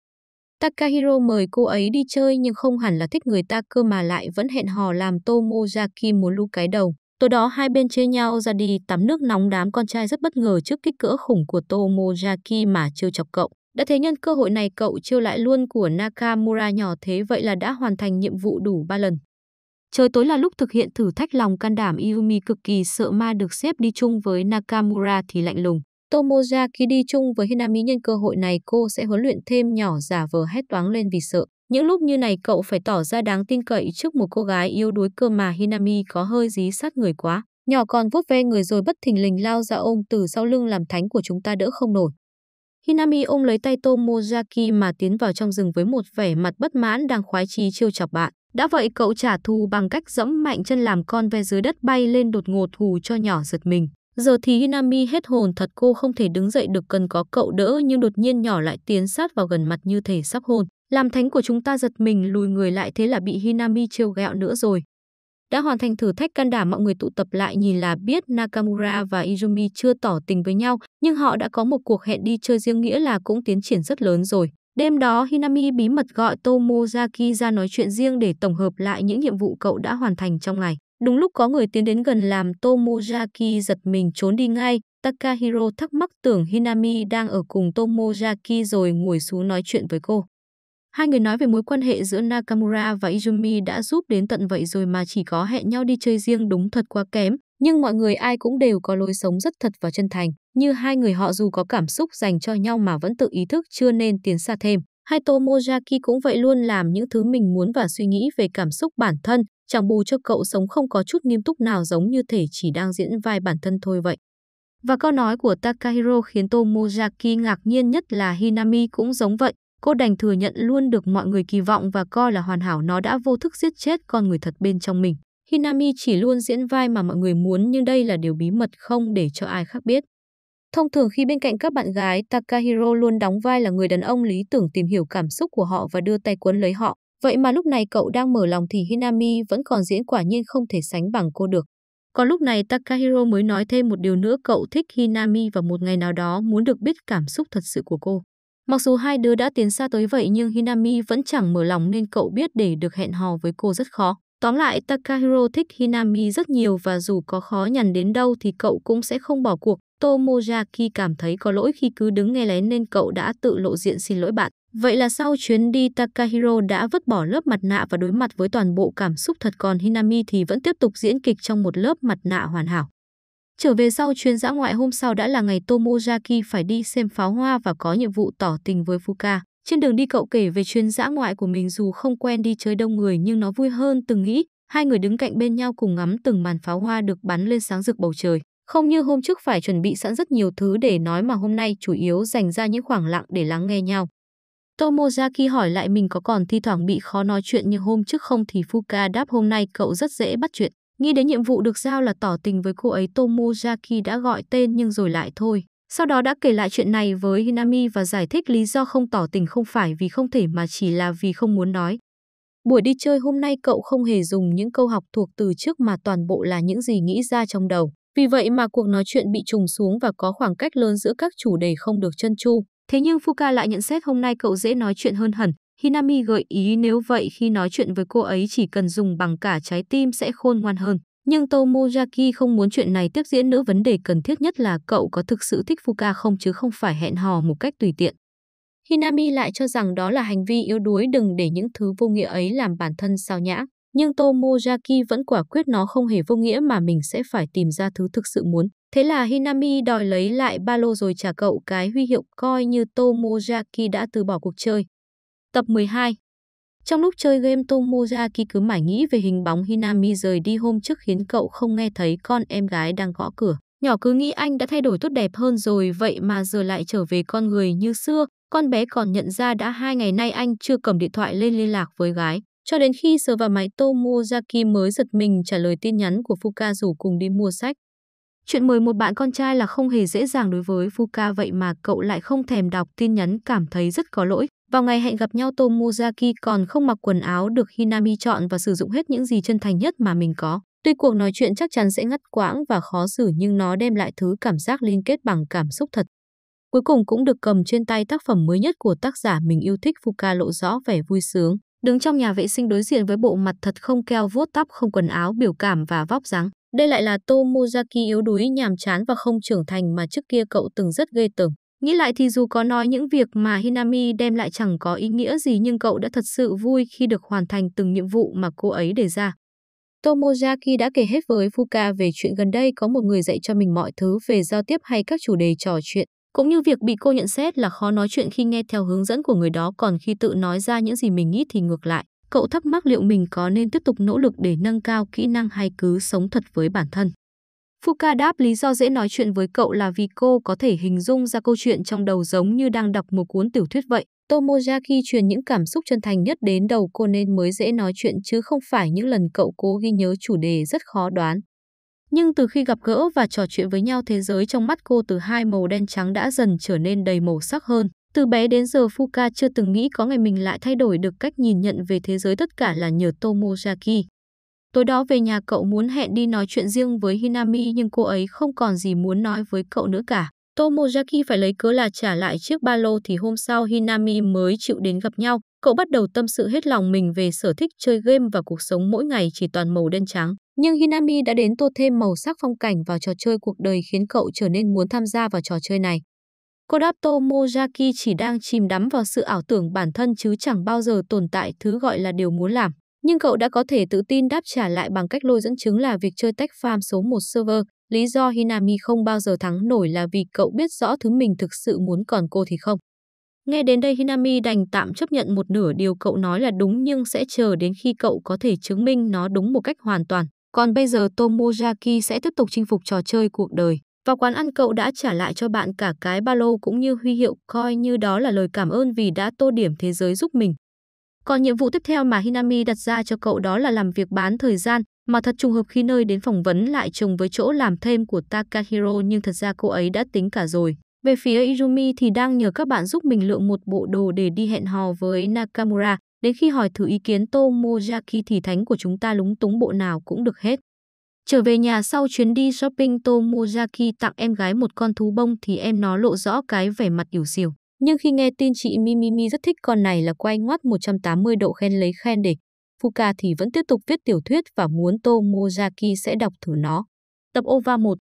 Takahiro mời cô ấy đi chơi nhưng không hẳn là thích người ta cơ mà lại vẫn hẹn hò làm Tomozaki muốn lu cái đầu. Tối đó hai bên chơi nhau ra đi tắm nước nóng đám con trai rất bất ngờ trước kích cỡ khủng của Tomozaki mà trêu chọc cậu. Đã thế nhân cơ hội này cậu chiêu lại luôn của Nakamura nhỏ thế vậy là đã hoàn thành nhiệm vụ đủ 3 lần. Trời tối là lúc thực hiện thử thách lòng can đảm Yumi cực kỳ sợ ma được xếp đi chung với Nakamura thì lạnh lùng. Tomozaki đi chung với Hinami nhân cơ hội này cô sẽ huấn luyện thêm nhỏ giả vờ hét toáng lên vì sợ. Những lúc như này cậu phải tỏ ra đáng tin cậy trước một cô gái yêu đuối cơ mà Hinami có hơi dí sát người quá. Nhỏ còn vuốt ve người rồi bất thình lình lao ra ôm từ sau lưng làm thánh của chúng ta đỡ không nổi. Hinami ôm lấy tay Tomozaki mà tiến vào trong rừng với một vẻ mặt bất mãn đang khoái chí chiêu chọc bạn. Đã vậy cậu trả thù bằng cách dẫm mạnh chân làm con ve dưới đất bay lên đột ngột hù cho nhỏ giật mình. Giờ thì Hinami hết hồn thật cô không thể đứng dậy được cần có cậu đỡ nhưng đột nhiên nhỏ lại tiến sát vào gần mặt như thể sắp hôn. Làm thánh của chúng ta giật mình lùi người lại thế là bị Hinami trêu gẹo nữa rồi đã hoàn thành thử thách can đảm mọi người tụ tập lại nhìn là biết Nakamura và Izumi chưa tỏ tình với nhau, nhưng họ đã có một cuộc hẹn đi chơi riêng nghĩa là cũng tiến triển rất lớn rồi. Đêm đó Hinami bí mật gọi Tomozaki ra nói chuyện riêng để tổng hợp lại những nhiệm vụ cậu đã hoàn thành trong ngày. Đúng lúc có người tiến đến gần làm Tomozaki giật mình trốn đi ngay, Takahiro thắc mắc tưởng Hinami đang ở cùng Tomozaki rồi ngồi xuống nói chuyện với cô. Hai người nói về mối quan hệ giữa Nakamura và Izumi đã giúp đến tận vậy rồi mà chỉ có hẹn nhau đi chơi riêng đúng thật quá kém. Nhưng mọi người ai cũng đều có lối sống rất thật và chân thành. Như hai người họ dù có cảm xúc dành cho nhau mà vẫn tự ý thức chưa nên tiến xa thêm. Haito Mojaki cũng vậy luôn làm những thứ mình muốn và suy nghĩ về cảm xúc bản thân, chẳng bù cho cậu sống không có chút nghiêm túc nào giống như thể chỉ đang diễn vai bản thân thôi vậy. Và câu nói của Takahiro khiến Tomozaki ngạc nhiên nhất là Hinami cũng giống vậy cô đành thừa nhận luôn được mọi người kỳ vọng và coi là hoàn hảo nó đã vô thức giết chết con người thật bên trong mình. Hinami chỉ luôn diễn vai mà mọi người muốn nhưng đây là điều bí mật không để cho ai khác biết. Thông thường khi bên cạnh các bạn gái, Takahiro luôn đóng vai là người đàn ông lý tưởng tìm hiểu cảm xúc của họ và đưa tay cuốn lấy họ. Vậy mà lúc này cậu đang mở lòng thì Hinami vẫn còn diễn quả nhiên không thể sánh bằng cô được. Còn lúc này Takahiro mới nói thêm một điều nữa cậu thích Hinami và một ngày nào đó muốn được biết cảm xúc thật sự của cô. Mặc dù hai đứa đã tiến xa tới vậy nhưng Hinami vẫn chẳng mở lòng nên cậu biết để được hẹn hò với cô rất khó. Tóm lại, Takahiro thích Hinami rất nhiều và dù có khó nhằn đến đâu thì cậu cũng sẽ không bỏ cuộc. Tomoyaki cảm thấy có lỗi khi cứ đứng nghe lén nên cậu đã tự lộ diện xin lỗi bạn. Vậy là sau chuyến đi Takahiro đã vứt bỏ lớp mặt nạ và đối mặt với toàn bộ cảm xúc thật còn Hinami thì vẫn tiếp tục diễn kịch trong một lớp mặt nạ hoàn hảo. Trở về sau chuyến dã ngoại hôm sau đã là ngày Tomozaki phải đi xem pháo hoa và có nhiệm vụ tỏ tình với Fuka. Trên đường đi cậu kể về chuyến dã ngoại của mình dù không quen đi chơi đông người nhưng nó vui hơn từng nghĩ. Hai người đứng cạnh bên nhau cùng ngắm từng màn pháo hoa được bắn lên sáng rực bầu trời. Không như hôm trước phải chuẩn bị sẵn rất nhiều thứ để nói mà hôm nay chủ yếu dành ra những khoảng lặng để lắng nghe nhau. Tomozaki hỏi lại mình có còn thi thoảng bị khó nói chuyện như hôm trước không thì Fuka đáp hôm nay cậu rất dễ bắt chuyện. Nghĩ đến nhiệm vụ được giao là tỏ tình với cô ấy Tomozaki đã gọi tên nhưng rồi lại thôi. Sau đó đã kể lại chuyện này với Hinami và giải thích lý do không tỏ tình không phải vì không thể mà chỉ là vì không muốn nói. Buổi đi chơi hôm nay cậu không hề dùng những câu học thuộc từ trước mà toàn bộ là những gì nghĩ ra trong đầu. Vì vậy mà cuộc nói chuyện bị trùng xuống và có khoảng cách lớn giữa các chủ đề không được chân chu. Thế nhưng Fuka lại nhận xét hôm nay cậu dễ nói chuyện hơn hẳn, Hinami gợi ý nếu vậy khi nói chuyện với cô ấy chỉ cần dùng bằng cả trái tim sẽ khôn ngoan hơn. Nhưng Tomoyaki không muốn chuyện này tiếp diễn nữa vấn đề cần thiết nhất là cậu có thực sự thích Fuka không chứ không phải hẹn hò một cách tùy tiện. Hinami lại cho rằng đó là hành vi yếu đuối đừng để những thứ vô nghĩa ấy làm bản thân sao nhã. Nhưng Tomoyaki vẫn quả quyết nó không hề vô nghĩa mà mình sẽ phải tìm ra thứ thực sự muốn. Thế là Hinami đòi lấy lại ba lô rồi trả cậu cái huy hiệu coi như Tomoyaki đã từ bỏ cuộc chơi. Tập 12 Trong lúc chơi game Tomozaki cứ mải nghĩ về hình bóng Hinami rời đi hôm trước khiến cậu không nghe thấy con em gái đang gõ cửa. Nhỏ cứ nghĩ anh đã thay đổi tốt đẹp hơn rồi vậy mà giờ lại trở về con người như xưa. Con bé còn nhận ra đã hai ngày nay anh chưa cầm điện thoại lên liên lạc với gái. Cho đến khi sờ vào máy Tomozaki mới giật mình trả lời tin nhắn của Fuka rủ cùng đi mua sách. Chuyện mời một bạn con trai là không hề dễ dàng đối với Fuka vậy mà cậu lại không thèm đọc tin nhắn cảm thấy rất có lỗi. Vào ngày hẹn gặp nhau Tomozaki còn không mặc quần áo được Hinami chọn và sử dụng hết những gì chân thành nhất mà mình có. Tuy cuộc nói chuyện chắc chắn sẽ ngắt quãng và khó xử nhưng nó đem lại thứ cảm giác liên kết bằng cảm xúc thật. Cuối cùng cũng được cầm trên tay tác phẩm mới nhất của tác giả mình yêu thích Fuka lộ rõ vẻ vui sướng. Đứng trong nhà vệ sinh đối diện với bộ mặt thật không keo vuốt tóc không quần áo biểu cảm và vóc dáng. Đây lại là Tomozaki yếu đuối nhàm chán và không trưởng thành mà trước kia cậu từng rất ghê tởm. Nghĩ lại thì dù có nói những việc mà Hinami đem lại chẳng có ý nghĩa gì nhưng cậu đã thật sự vui khi được hoàn thành từng nhiệm vụ mà cô ấy đề ra. Tomoyaki đã kể hết với Fuka về chuyện gần đây có một người dạy cho mình mọi thứ về giao tiếp hay các chủ đề trò chuyện, cũng như việc bị cô nhận xét là khó nói chuyện khi nghe theo hướng dẫn của người đó còn khi tự nói ra những gì mình nghĩ thì ngược lại. Cậu thắc mắc liệu mình có nên tiếp tục nỗ lực để nâng cao kỹ năng hay cứ sống thật với bản thân. Fuka đáp lý do dễ nói chuyện với cậu là vì cô có thể hình dung ra câu chuyện trong đầu giống như đang đọc một cuốn tiểu thuyết vậy. Tomoyaki truyền những cảm xúc chân thành nhất đến đầu cô nên mới dễ nói chuyện chứ không phải những lần cậu cố ghi nhớ chủ đề rất khó đoán. Nhưng từ khi gặp gỡ và trò chuyện với nhau thế giới trong mắt cô từ hai màu đen trắng đã dần trở nên đầy màu sắc hơn. Từ bé đến giờ Fuka chưa từng nghĩ có ngày mình lại thay đổi được cách nhìn nhận về thế giới tất cả là nhờ Tomoyaki. Tối đó về nhà cậu muốn hẹn đi nói chuyện riêng với Hinami nhưng cô ấy không còn gì muốn nói với cậu nữa cả. Tomozaki phải lấy cớ là trả lại chiếc ba lô thì hôm sau Hinami mới chịu đến gặp nhau. Cậu bắt đầu tâm sự hết lòng mình về sở thích chơi game và cuộc sống mỗi ngày chỉ toàn màu đen trắng. Nhưng Hinami đã đến tô thêm màu sắc phong cảnh vào trò chơi cuộc đời khiến cậu trở nên muốn tham gia vào trò chơi này. Cô đáp Tomozaki chỉ đang chìm đắm vào sự ảo tưởng bản thân chứ chẳng bao giờ tồn tại thứ gọi là điều muốn làm nhưng cậu đã có thể tự tin đáp trả lại bằng cách lôi dẫn chứng là việc chơi tech farm số 1 server. Lý do Hinami không bao giờ thắng nổi là vì cậu biết rõ thứ mình thực sự muốn còn cô thì không. Nghe đến đây Hinami đành tạm chấp nhận một nửa điều cậu nói là đúng nhưng sẽ chờ đến khi cậu có thể chứng minh nó đúng một cách hoàn toàn. Còn bây giờ Tomojaki sẽ tiếp tục chinh phục trò chơi cuộc đời. Và quán ăn cậu đã trả lại cho bạn cả cái ba lô cũng như huy hiệu coi như đó là lời cảm ơn vì đã tô điểm thế giới giúp mình. Còn nhiệm vụ tiếp theo mà Hinami đặt ra cho cậu đó là làm việc bán thời gian, mà thật trùng hợp khi nơi đến phỏng vấn lại trùng với chỗ làm thêm của Takahiro nhưng thật ra cô ấy đã tính cả rồi. Về phía Izumi thì đang nhờ các bạn giúp mình lựa một bộ đồ để đi hẹn hò với Nakamura. Đến khi hỏi thử ý kiến Tomoyaki thì thánh của chúng ta lúng túng bộ nào cũng được hết. Trở về nhà sau chuyến đi shopping Tomoyaki tặng em gái một con thú bông thì em nó lộ rõ cái vẻ mặt ỉu xìu. Nhưng khi nghe tin chị Mimimi rất thích con này là quay ngoắt 180 độ khen lấy khen để, Fuka thì vẫn tiếp tục viết tiểu thuyết và muốn Tomozaki sẽ đọc thử nó. Tập OVA 1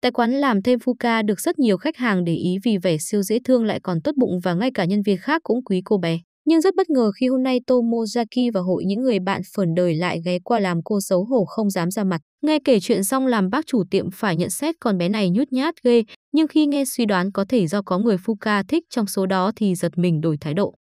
Tại quán làm thêm Fuka được rất nhiều khách hàng để ý vì vẻ siêu dễ thương lại còn tốt bụng và ngay cả nhân viên khác cũng quý cô bé. Nhưng rất bất ngờ khi hôm nay Tomozaki và hội những người bạn phởn đời lại ghé qua làm cô xấu hổ không dám ra mặt. Nghe kể chuyện xong làm bác chủ tiệm phải nhận xét con bé này nhút nhát ghê, nhưng khi nghe suy đoán có thể do có người Fuka thích trong số đó thì giật mình đổi thái độ.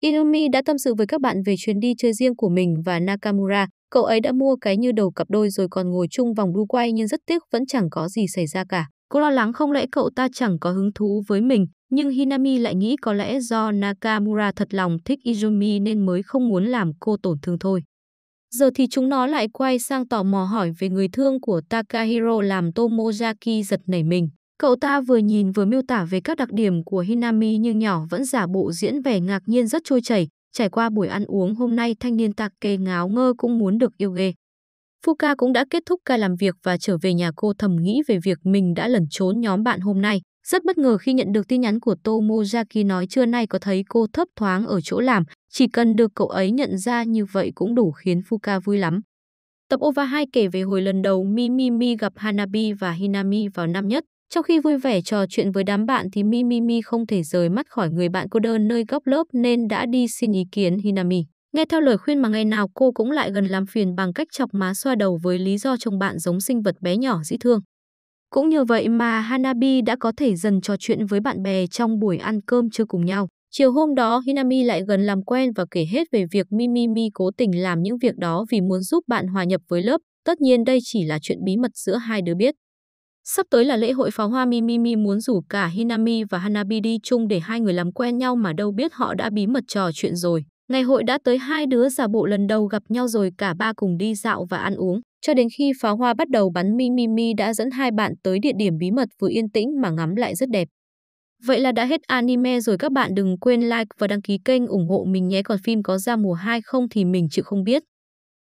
Inumi đã tâm sự với các bạn về chuyến đi chơi riêng của mình và Nakamura. Cậu ấy đã mua cái như đầu cặp đôi rồi còn ngồi chung vòng đu quay nhưng rất tiếc vẫn chẳng có gì xảy ra cả. Cô lo lắng không lẽ cậu ta chẳng có hứng thú với mình, nhưng Hinami lại nghĩ có lẽ do Nakamura thật lòng thích Izumi nên mới không muốn làm cô tổn thương thôi. Giờ thì chúng nó lại quay sang tò mò hỏi về người thương của Takahiro làm Tomojaki giật nảy mình. Cậu ta vừa nhìn vừa miêu tả về các đặc điểm của Hinami nhưng nhỏ vẫn giả bộ diễn vẻ ngạc nhiên rất trôi chảy. Trải qua buổi ăn uống hôm nay thanh niên Take ngáo ngơ cũng muốn được yêu ghê. Fuka cũng đã kết thúc ca làm việc và trở về nhà cô thầm nghĩ về việc mình đã lẩn trốn nhóm bạn hôm nay. Rất bất ngờ khi nhận được tin nhắn của Tomozaki nói trưa nay có thấy cô thấp thoáng ở chỗ làm, chỉ cần được cậu ấy nhận ra như vậy cũng đủ khiến Fuka vui lắm. Tập OVA 2 kể về hồi lần đầu Mimimi gặp Hanabi và Hinami vào năm nhất. Trong khi vui vẻ trò chuyện với đám bạn thì Mimimi không thể rời mắt khỏi người bạn cô đơn nơi góc lớp nên đã đi xin ý kiến Hinami. Nghe theo lời khuyên mà ngày nào cô cũng lại gần làm phiền bằng cách chọc má xoa đầu với lý do trông bạn giống sinh vật bé nhỏ dĩ thương. Cũng như vậy mà Hanabi đã có thể dần trò chuyện với bạn bè trong buổi ăn cơm trưa cùng nhau. Chiều hôm đó, Hinami lại gần làm quen và kể hết về việc Mimimi cố tình làm những việc đó vì muốn giúp bạn hòa nhập với lớp. Tất nhiên đây chỉ là chuyện bí mật giữa hai đứa biết. Sắp tới là lễ hội pháo hoa Mimimi muốn rủ cả Hinami và Hanabi đi chung để hai người làm quen nhau mà đâu biết họ đã bí mật trò chuyện rồi. Ngày hội đã tới hai đứa giả bộ lần đầu gặp nhau rồi cả ba cùng đi dạo và ăn uống. Cho đến khi pháo hoa bắt đầu bắn mi mi mi đã dẫn hai bạn tới địa điểm bí mật vừa yên tĩnh mà ngắm lại rất đẹp. Vậy là đã hết anime rồi các bạn đừng quên like và đăng ký kênh ủng hộ mình nhé còn phim có ra mùa 2 không thì mình chịu không biết.